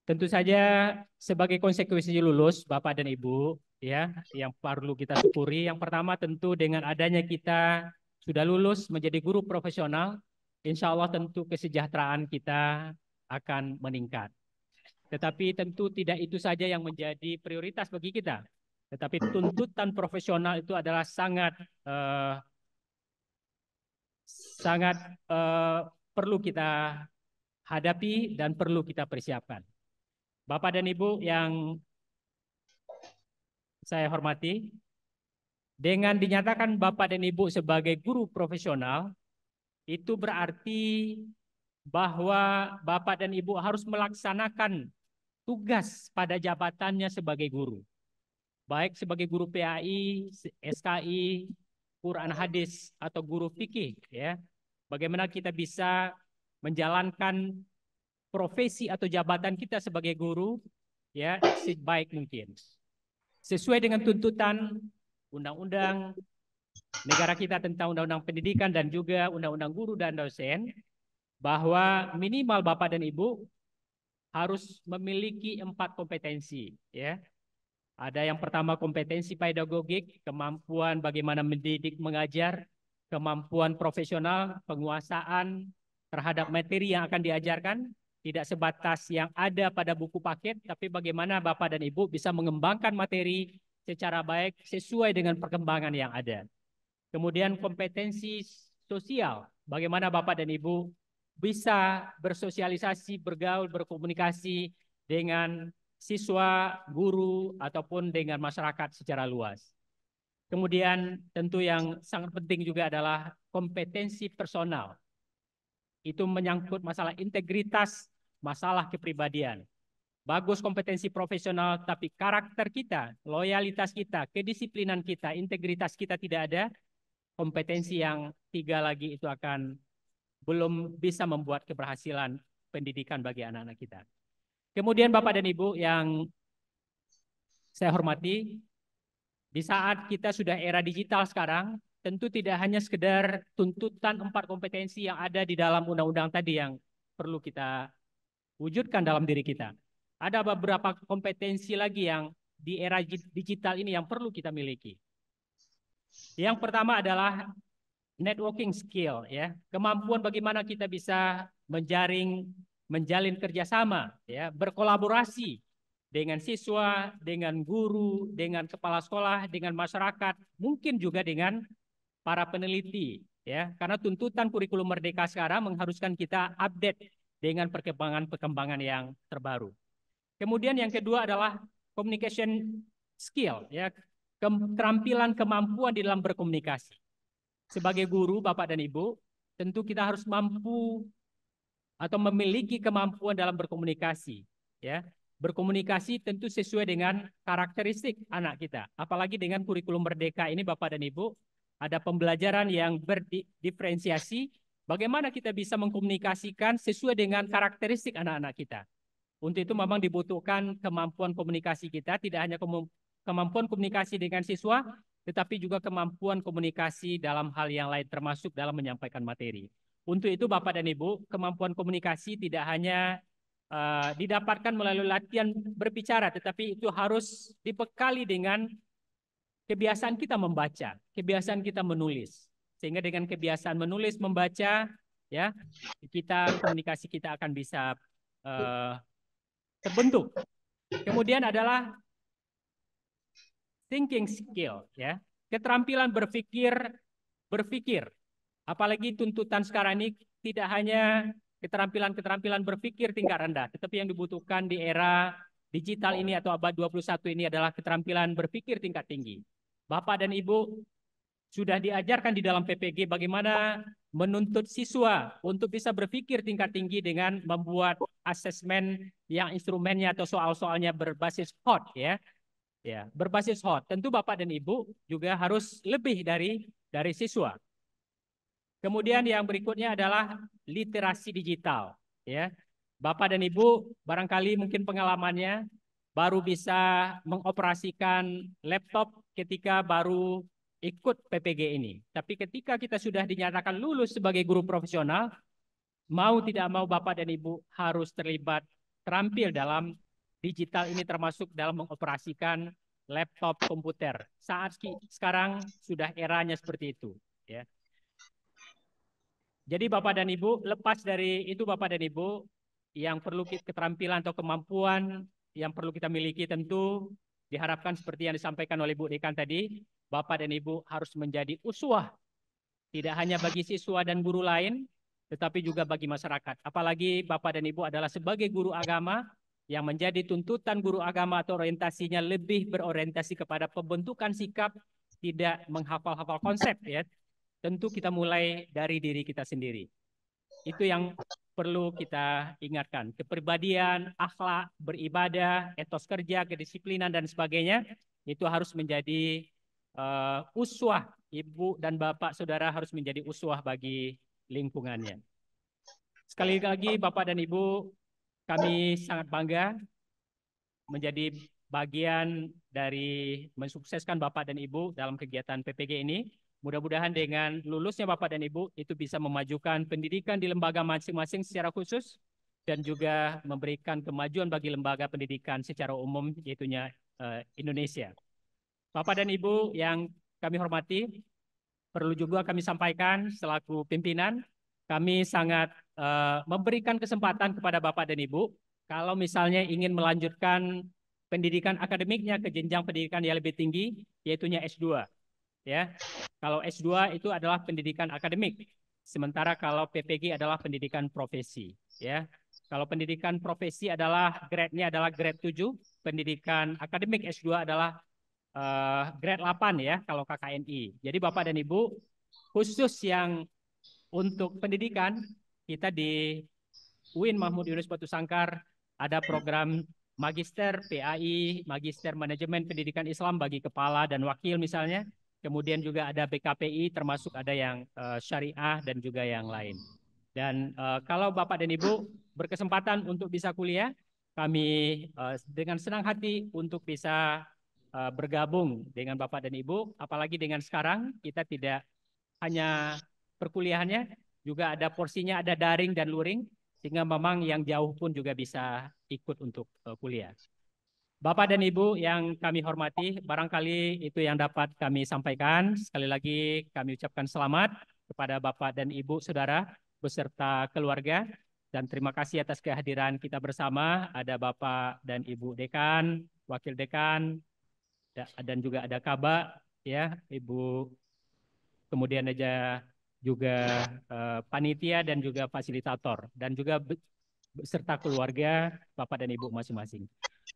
Tentu saja sebagai konsekuensi lulus Bapak dan Ibu ya yang perlu kita syukuri yang pertama tentu dengan adanya kita sudah lulus menjadi guru profesional insya Allah tentu kesejahteraan kita akan meningkat. Tetapi tentu tidak itu saja yang menjadi prioritas bagi kita. Tetapi tuntutan profesional itu adalah sangat eh, sangat uh, perlu kita hadapi dan perlu kita persiapkan. Bapak dan Ibu yang saya hormati, dengan dinyatakan Bapak dan Ibu sebagai guru profesional, itu berarti bahwa Bapak dan Ibu harus melaksanakan tugas pada jabatannya sebagai guru. Baik sebagai guru PAI, SKI, Quran hadis atau guru fikih ya. Bagaimana kita bisa menjalankan profesi atau jabatan kita sebagai guru ya sebaik mungkin. Sesuai dengan tuntutan undang-undang negara kita tentang undang-undang pendidikan dan juga undang-undang guru dan dosen bahwa minimal Bapak dan Ibu harus memiliki empat kompetensi ya ada yang pertama kompetensi pedagogik, kemampuan bagaimana mendidik, mengajar, kemampuan profesional, penguasaan terhadap materi yang akan diajarkan, tidak sebatas yang ada pada buku paket, tapi bagaimana Bapak dan Ibu bisa mengembangkan materi secara baik sesuai dengan perkembangan yang ada. Kemudian kompetensi sosial, bagaimana Bapak dan Ibu bisa bersosialisasi, bergaul, berkomunikasi dengan siswa, guru, ataupun dengan masyarakat secara luas. Kemudian tentu yang sangat penting juga adalah kompetensi personal. Itu menyangkut masalah integritas, masalah kepribadian. Bagus kompetensi profesional, tapi karakter kita, loyalitas kita, kedisiplinan kita, integritas kita tidak ada, kompetensi yang tiga lagi itu akan belum bisa membuat keberhasilan pendidikan bagi anak-anak kita. Kemudian Bapak dan Ibu yang saya hormati, di saat kita sudah era digital sekarang, tentu tidak hanya sekedar tuntutan empat kompetensi yang ada di dalam undang-undang tadi yang perlu kita wujudkan dalam diri kita. Ada beberapa kompetensi lagi yang di era digital ini yang perlu kita miliki. Yang pertama adalah networking skill ya, kemampuan bagaimana kita bisa menjaring menjalin kerjasama, ya, berkolaborasi dengan siswa, dengan guru, dengan kepala sekolah, dengan masyarakat, mungkin juga dengan para peneliti, ya, karena tuntutan kurikulum merdeka sekarang mengharuskan kita update dengan perkembangan-perkembangan yang terbaru. Kemudian yang kedua adalah communication skill, ya, keterampilan kemampuan di dalam berkomunikasi. Sebagai guru, Bapak dan Ibu, tentu kita harus mampu atau memiliki kemampuan dalam berkomunikasi ya berkomunikasi tentu sesuai dengan karakteristik anak kita apalagi dengan kurikulum merdeka ini Bapak dan Ibu ada pembelajaran yang berdiferensiasi bagaimana kita bisa mengkomunikasikan sesuai dengan karakteristik anak-anak kita untuk itu memang dibutuhkan kemampuan komunikasi kita tidak hanya kemampuan komunikasi dengan siswa tetapi juga kemampuan komunikasi dalam hal yang lain termasuk dalam menyampaikan materi untuk itu Bapak dan Ibu, kemampuan komunikasi tidak hanya uh, didapatkan melalui latihan berbicara, tetapi itu harus dibekali dengan kebiasaan kita membaca, kebiasaan kita menulis. Sehingga dengan kebiasaan menulis, membaca, ya kita komunikasi kita akan bisa uh, terbentuk. Kemudian adalah thinking skill, ya keterampilan berpikir berpikir Apalagi tuntutan sekarang ini tidak hanya keterampilan-keterampilan berpikir tingkat rendah, tetapi yang dibutuhkan di era digital ini atau abad 21 ini adalah keterampilan berpikir tingkat tinggi. Bapak dan Ibu sudah diajarkan di dalam PPG bagaimana menuntut siswa untuk bisa berpikir tingkat tinggi dengan membuat asesmen yang instrumennya atau soal-soalnya berbasis hot ya. Ya, berbasis hot. Tentu Bapak dan Ibu juga harus lebih dari dari siswa. Kemudian yang berikutnya adalah literasi digital. Ya, Bapak dan Ibu barangkali mungkin pengalamannya baru bisa mengoperasikan laptop ketika baru ikut PPG ini. Tapi ketika kita sudah dinyatakan lulus sebagai guru profesional, mau tidak mau Bapak dan Ibu harus terlibat terampil dalam digital ini termasuk dalam mengoperasikan laptop komputer. Saat sekarang sudah eranya seperti itu. Ya. Jadi Bapak dan Ibu, lepas dari itu Bapak dan Ibu, yang perlu keterampilan atau kemampuan yang perlu kita miliki tentu diharapkan seperti yang disampaikan oleh Bu Dekan tadi, Bapak dan Ibu harus menjadi uswah. Tidak hanya bagi siswa dan guru lain, tetapi juga bagi masyarakat. Apalagi Bapak dan Ibu adalah sebagai guru agama yang menjadi tuntutan guru agama atau orientasinya lebih berorientasi kepada pembentukan sikap, tidak menghafal-hafal konsep ya, tentu kita mulai dari diri kita sendiri. Itu yang perlu kita ingatkan. Kepribadian, akhlak, beribadah, etos kerja, kedisiplinan, dan sebagainya, itu harus menjadi uh, uswah. Ibu dan bapak saudara harus menjadi uswah bagi lingkungannya. Sekali lagi Bapak dan Ibu, kami sangat bangga menjadi bagian dari mensukseskan Bapak dan Ibu dalam kegiatan PPG ini. Mudah-mudahan dengan lulusnya Bapak dan Ibu itu bisa memajukan pendidikan di lembaga masing-masing secara khusus dan juga memberikan kemajuan bagi lembaga pendidikan secara umum yaitunya eh, Indonesia. Bapak dan Ibu yang kami hormati, perlu juga kami sampaikan selaku pimpinan, kami sangat uh, memberikan kesempatan kepada Bapak dan Ibu kalau misalnya ingin melanjutkan pendidikan akademiknya ke jenjang pendidikan yang lebih tinggi, yaitunya S2 ya. Kalau S2 itu adalah pendidikan akademik, sementara kalau PPG adalah pendidikan profesi, ya. Kalau pendidikan profesi adalah grade-nya adalah grade 7, pendidikan akademik S2 adalah uh, grade 8 ya kalau KKNI. Jadi Bapak dan Ibu, khusus yang untuk pendidikan kita di UIN Mahmud Yunus Batu Sangkar ada program magister PAI, magister manajemen pendidikan Islam bagi kepala dan wakil misalnya kemudian juga ada BKPI termasuk ada yang uh, syariah dan juga yang lain. Dan uh, kalau Bapak dan Ibu berkesempatan untuk bisa kuliah, kami uh, dengan senang hati untuk bisa uh, bergabung dengan Bapak dan Ibu, apalagi dengan sekarang kita tidak hanya perkuliahannya, juga ada porsinya ada daring dan luring, sehingga memang yang jauh pun juga bisa ikut untuk uh, kuliah. Bapak dan Ibu yang kami hormati, barangkali itu yang dapat kami sampaikan. Sekali lagi kami ucapkan selamat kepada Bapak dan Ibu, Saudara, beserta keluarga. Dan terima kasih atas kehadiran kita bersama. Ada Bapak dan Ibu Dekan, Wakil Dekan, dan juga ada Kabak, ya Ibu. Kemudian ada juga eh, panitia dan juga fasilitator. Dan juga serta keluarga, Bapak dan Ibu masing-masing.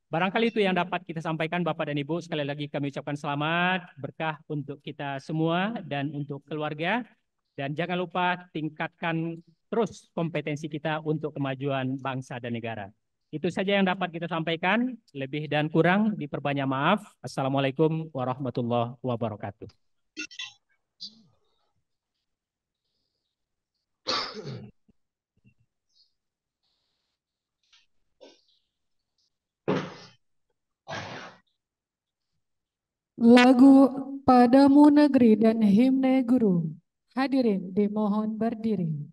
Barangkali itu yang dapat kita sampaikan Bapak dan Ibu. Sekali lagi kami ucapkan selamat, berkah untuk kita semua dan untuk keluarga. Dan jangan lupa tingkatkan terus kompetensi kita untuk kemajuan bangsa dan negara. Itu saja yang dapat kita sampaikan. Lebih dan kurang diperbanyak maaf. Assalamualaikum warahmatullahi wabarakatuh. lagu Padamu Negeri dan Himne Guru. Hadirin dimohon berdiri.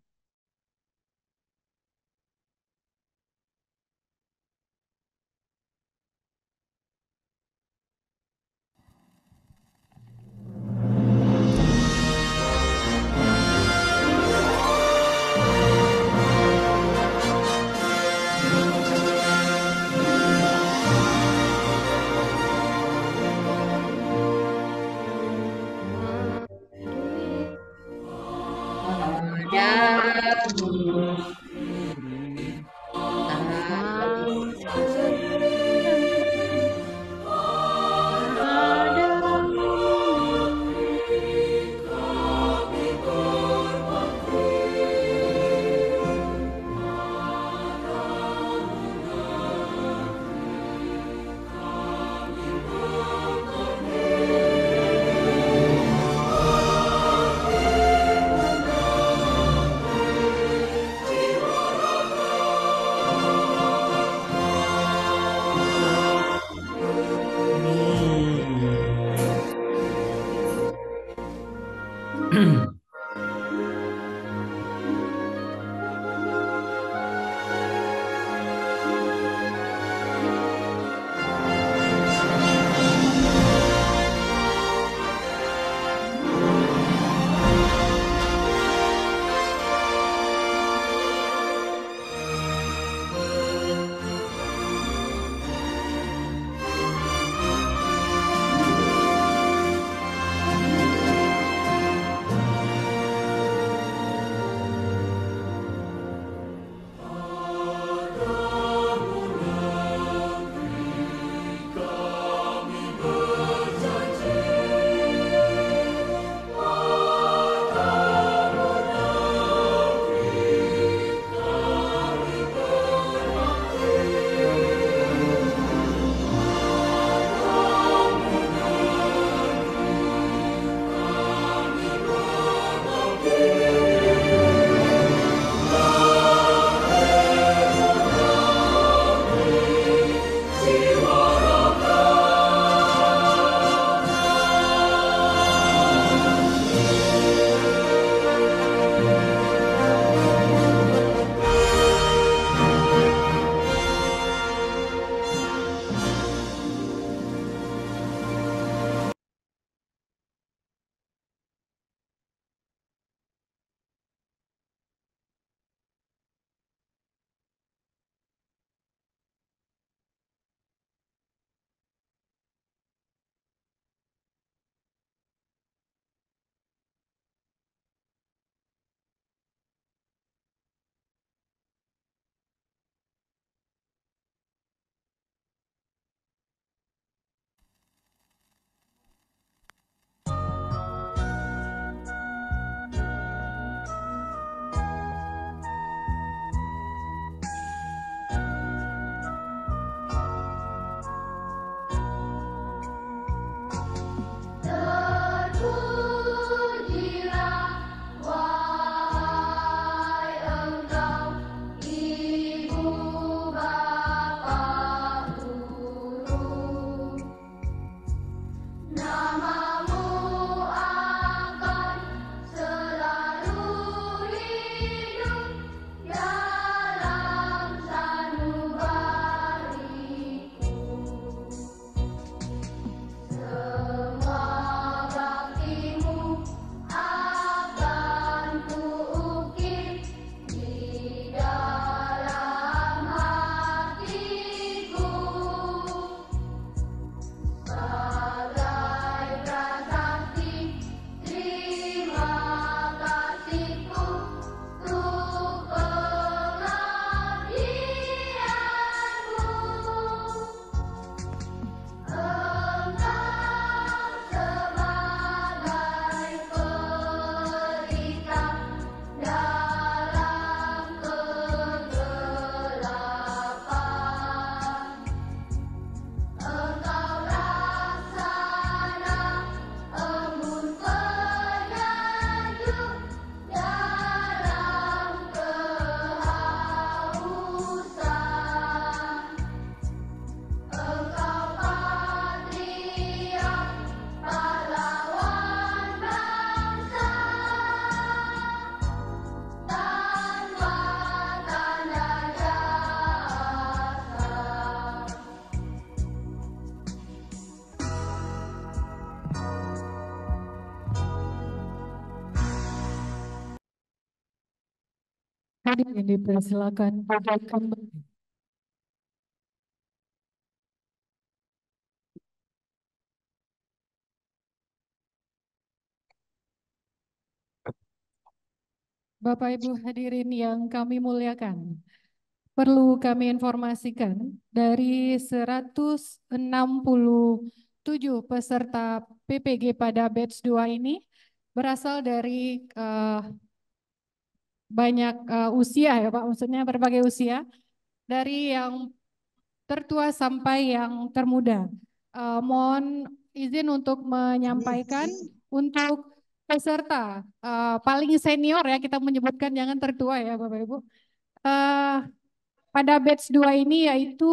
Yang dipersilakan. Bapak Ibu hadirin yang kami muliakan. Perlu kami informasikan dari 167 peserta PPG pada batch 2 ini berasal dari uh, banyak uh, usia ya Pak, maksudnya berbagai usia dari yang tertua sampai yang termuda. Uh, mohon izin untuk menyampaikan untuk peserta uh, paling senior ya kita menyebutkan jangan tertua ya Bapak Ibu. Uh, pada batch 2 ini yaitu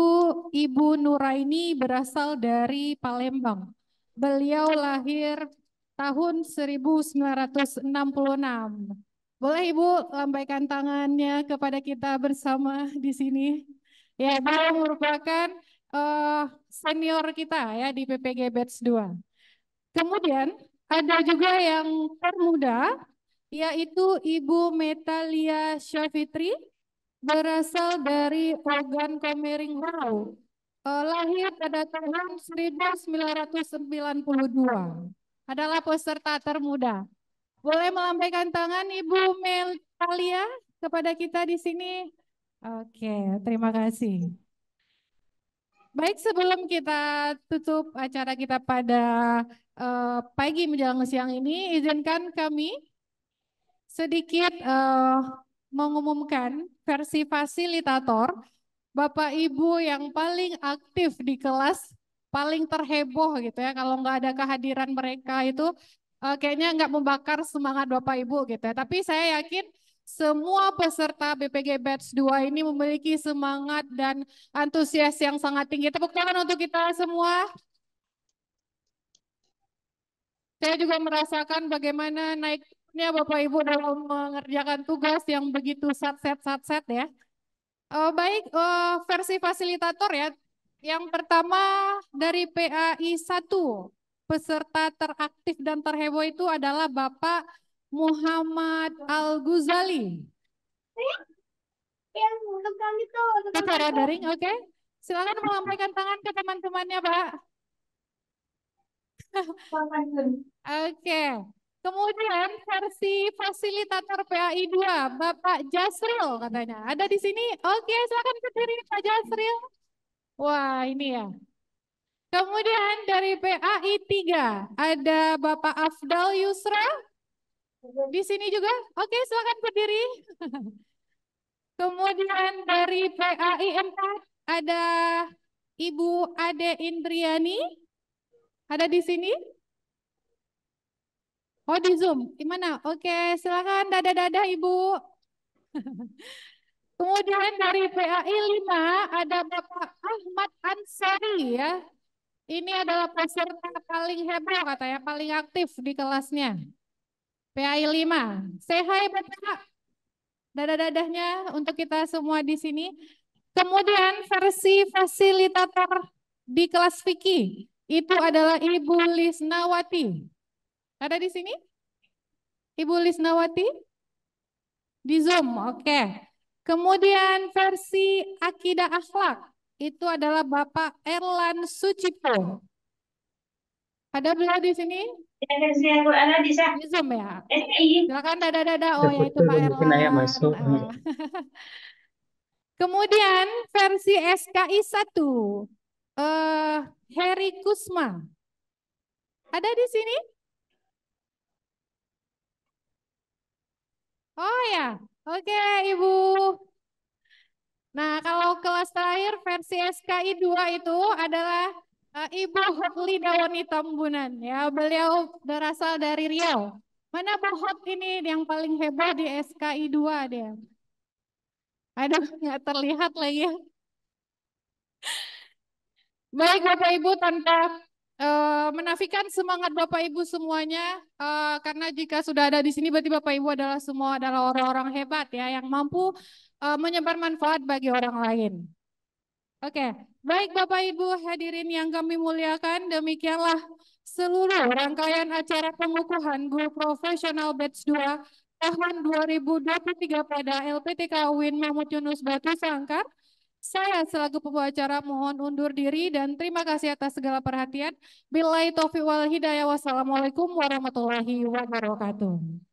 Ibu Nuraini berasal dari Palembang. Beliau lahir tahun 1966. Boleh Ibu lambaikan tangannya kepada kita bersama di sini. Ya, ini merupakan uh, senior kita ya di PPG Batch 2. Kemudian ada juga yang termuda, yaitu Ibu Metalia Syafitri, berasal dari Ogan Komering Hau, uh, eh, lahir pada tahun 1992. Adalah peserta termuda. Boleh melambaikan tangan Ibu Melalia kepada kita di sini? Oke, terima kasih. Baik, sebelum kita tutup acara kita pada uh, pagi menjelang siang ini, izinkan kami sedikit uh, mengumumkan versi fasilitator Bapak Ibu yang paling aktif di kelas paling terheboh gitu ya. Kalau nggak ada kehadiran mereka itu uh, kayaknya nggak membakar semangat Bapak Ibu gitu ya. Tapi saya yakin semua peserta BPG Batch 2 ini memiliki semangat dan antusias yang sangat tinggi. Tepuk tangan untuk kita semua. Saya juga merasakan bagaimana naiknya Bapak Ibu dalam mengerjakan tugas yang begitu sat-set-sat-set ya. Uh, baik, uh, versi fasilitator ya. Yang pertama dari PAI 1 peserta teraktif dan terheboh itu adalah Bapak Muhammad Al-Ghazali. Ya, yang itu. Bicara daring, oke. Okay. Silakan melambaikan tangan ke teman-temannya, Pak. oke. Okay. Kemudian versi fasilitator PAI 2, Bapak Jasril katanya. Ada di sini? Oke, okay, silakan sini, Pak Jasril. Wah, ini ya. Kemudian dari PAI 3 ada Bapak Afdal Yusra. Di sini juga? Oke, silakan berdiri. Kemudian dari PAI 4 ada Ibu Ade Indriani. Ada di sini? Oh, di Zoom. di mana? Oke, silakan dada-dada Ibu. Kemudian dari PAI 5 ada Bapak Ahmad Ansari ya. Ini adalah peserta paling heboh ya paling aktif di kelasnya. PAI 5. Say hi Bapak. Dadah-dadahnya untuk kita semua di sini. Kemudian versi fasilitator di kelas Vicky. Itu adalah Ibu Lisnawati. Ada di sini? Ibu Lisnawati? Di Zoom, oke. Okay. Kemudian versi akidah akhlak itu adalah Bapak Erlan Sucipto, Ada beliau di sini? Ya, ada di Zoom ya. Eh, iya. Silakan dada dada. Oh ya itu Pak Erlan. masuk. Kemudian versi SKI 1 uh, eh, Heri Kusma. Ada di sini? Oh ya, oke okay, Ibu Nah, kalau kelas terakhir versi SKI 2 itu adalah uh, Ibu Lida Dawani Tambunan. Ya, beliau berasal dari Riau. Mana Bu Hot ini yang paling hebat di SKI 2 dia? ada nggak terlihat lagi ya. Baik Bapak Ibu, tanpa uh, menafikan semangat Bapak Ibu semuanya, uh, karena jika sudah ada di sini berarti Bapak Ibu adalah semua adalah orang-orang hebat ya, yang mampu uh, menyebar manfaat bagi orang lain. Oke, okay. baik Bapak Ibu hadirin yang kami muliakan, demikianlah seluruh rangkaian acara pengukuhan guru profesional batch 2 tahun 2023 pada LPTK UIN Mahmud Yunus Batu Sangkar. Saya selaku pembawa acara mohon undur diri dan terima kasih atas segala perhatian. Bila taufiq wal hidayah. Wassalamualaikum warahmatullahi wabarakatuh.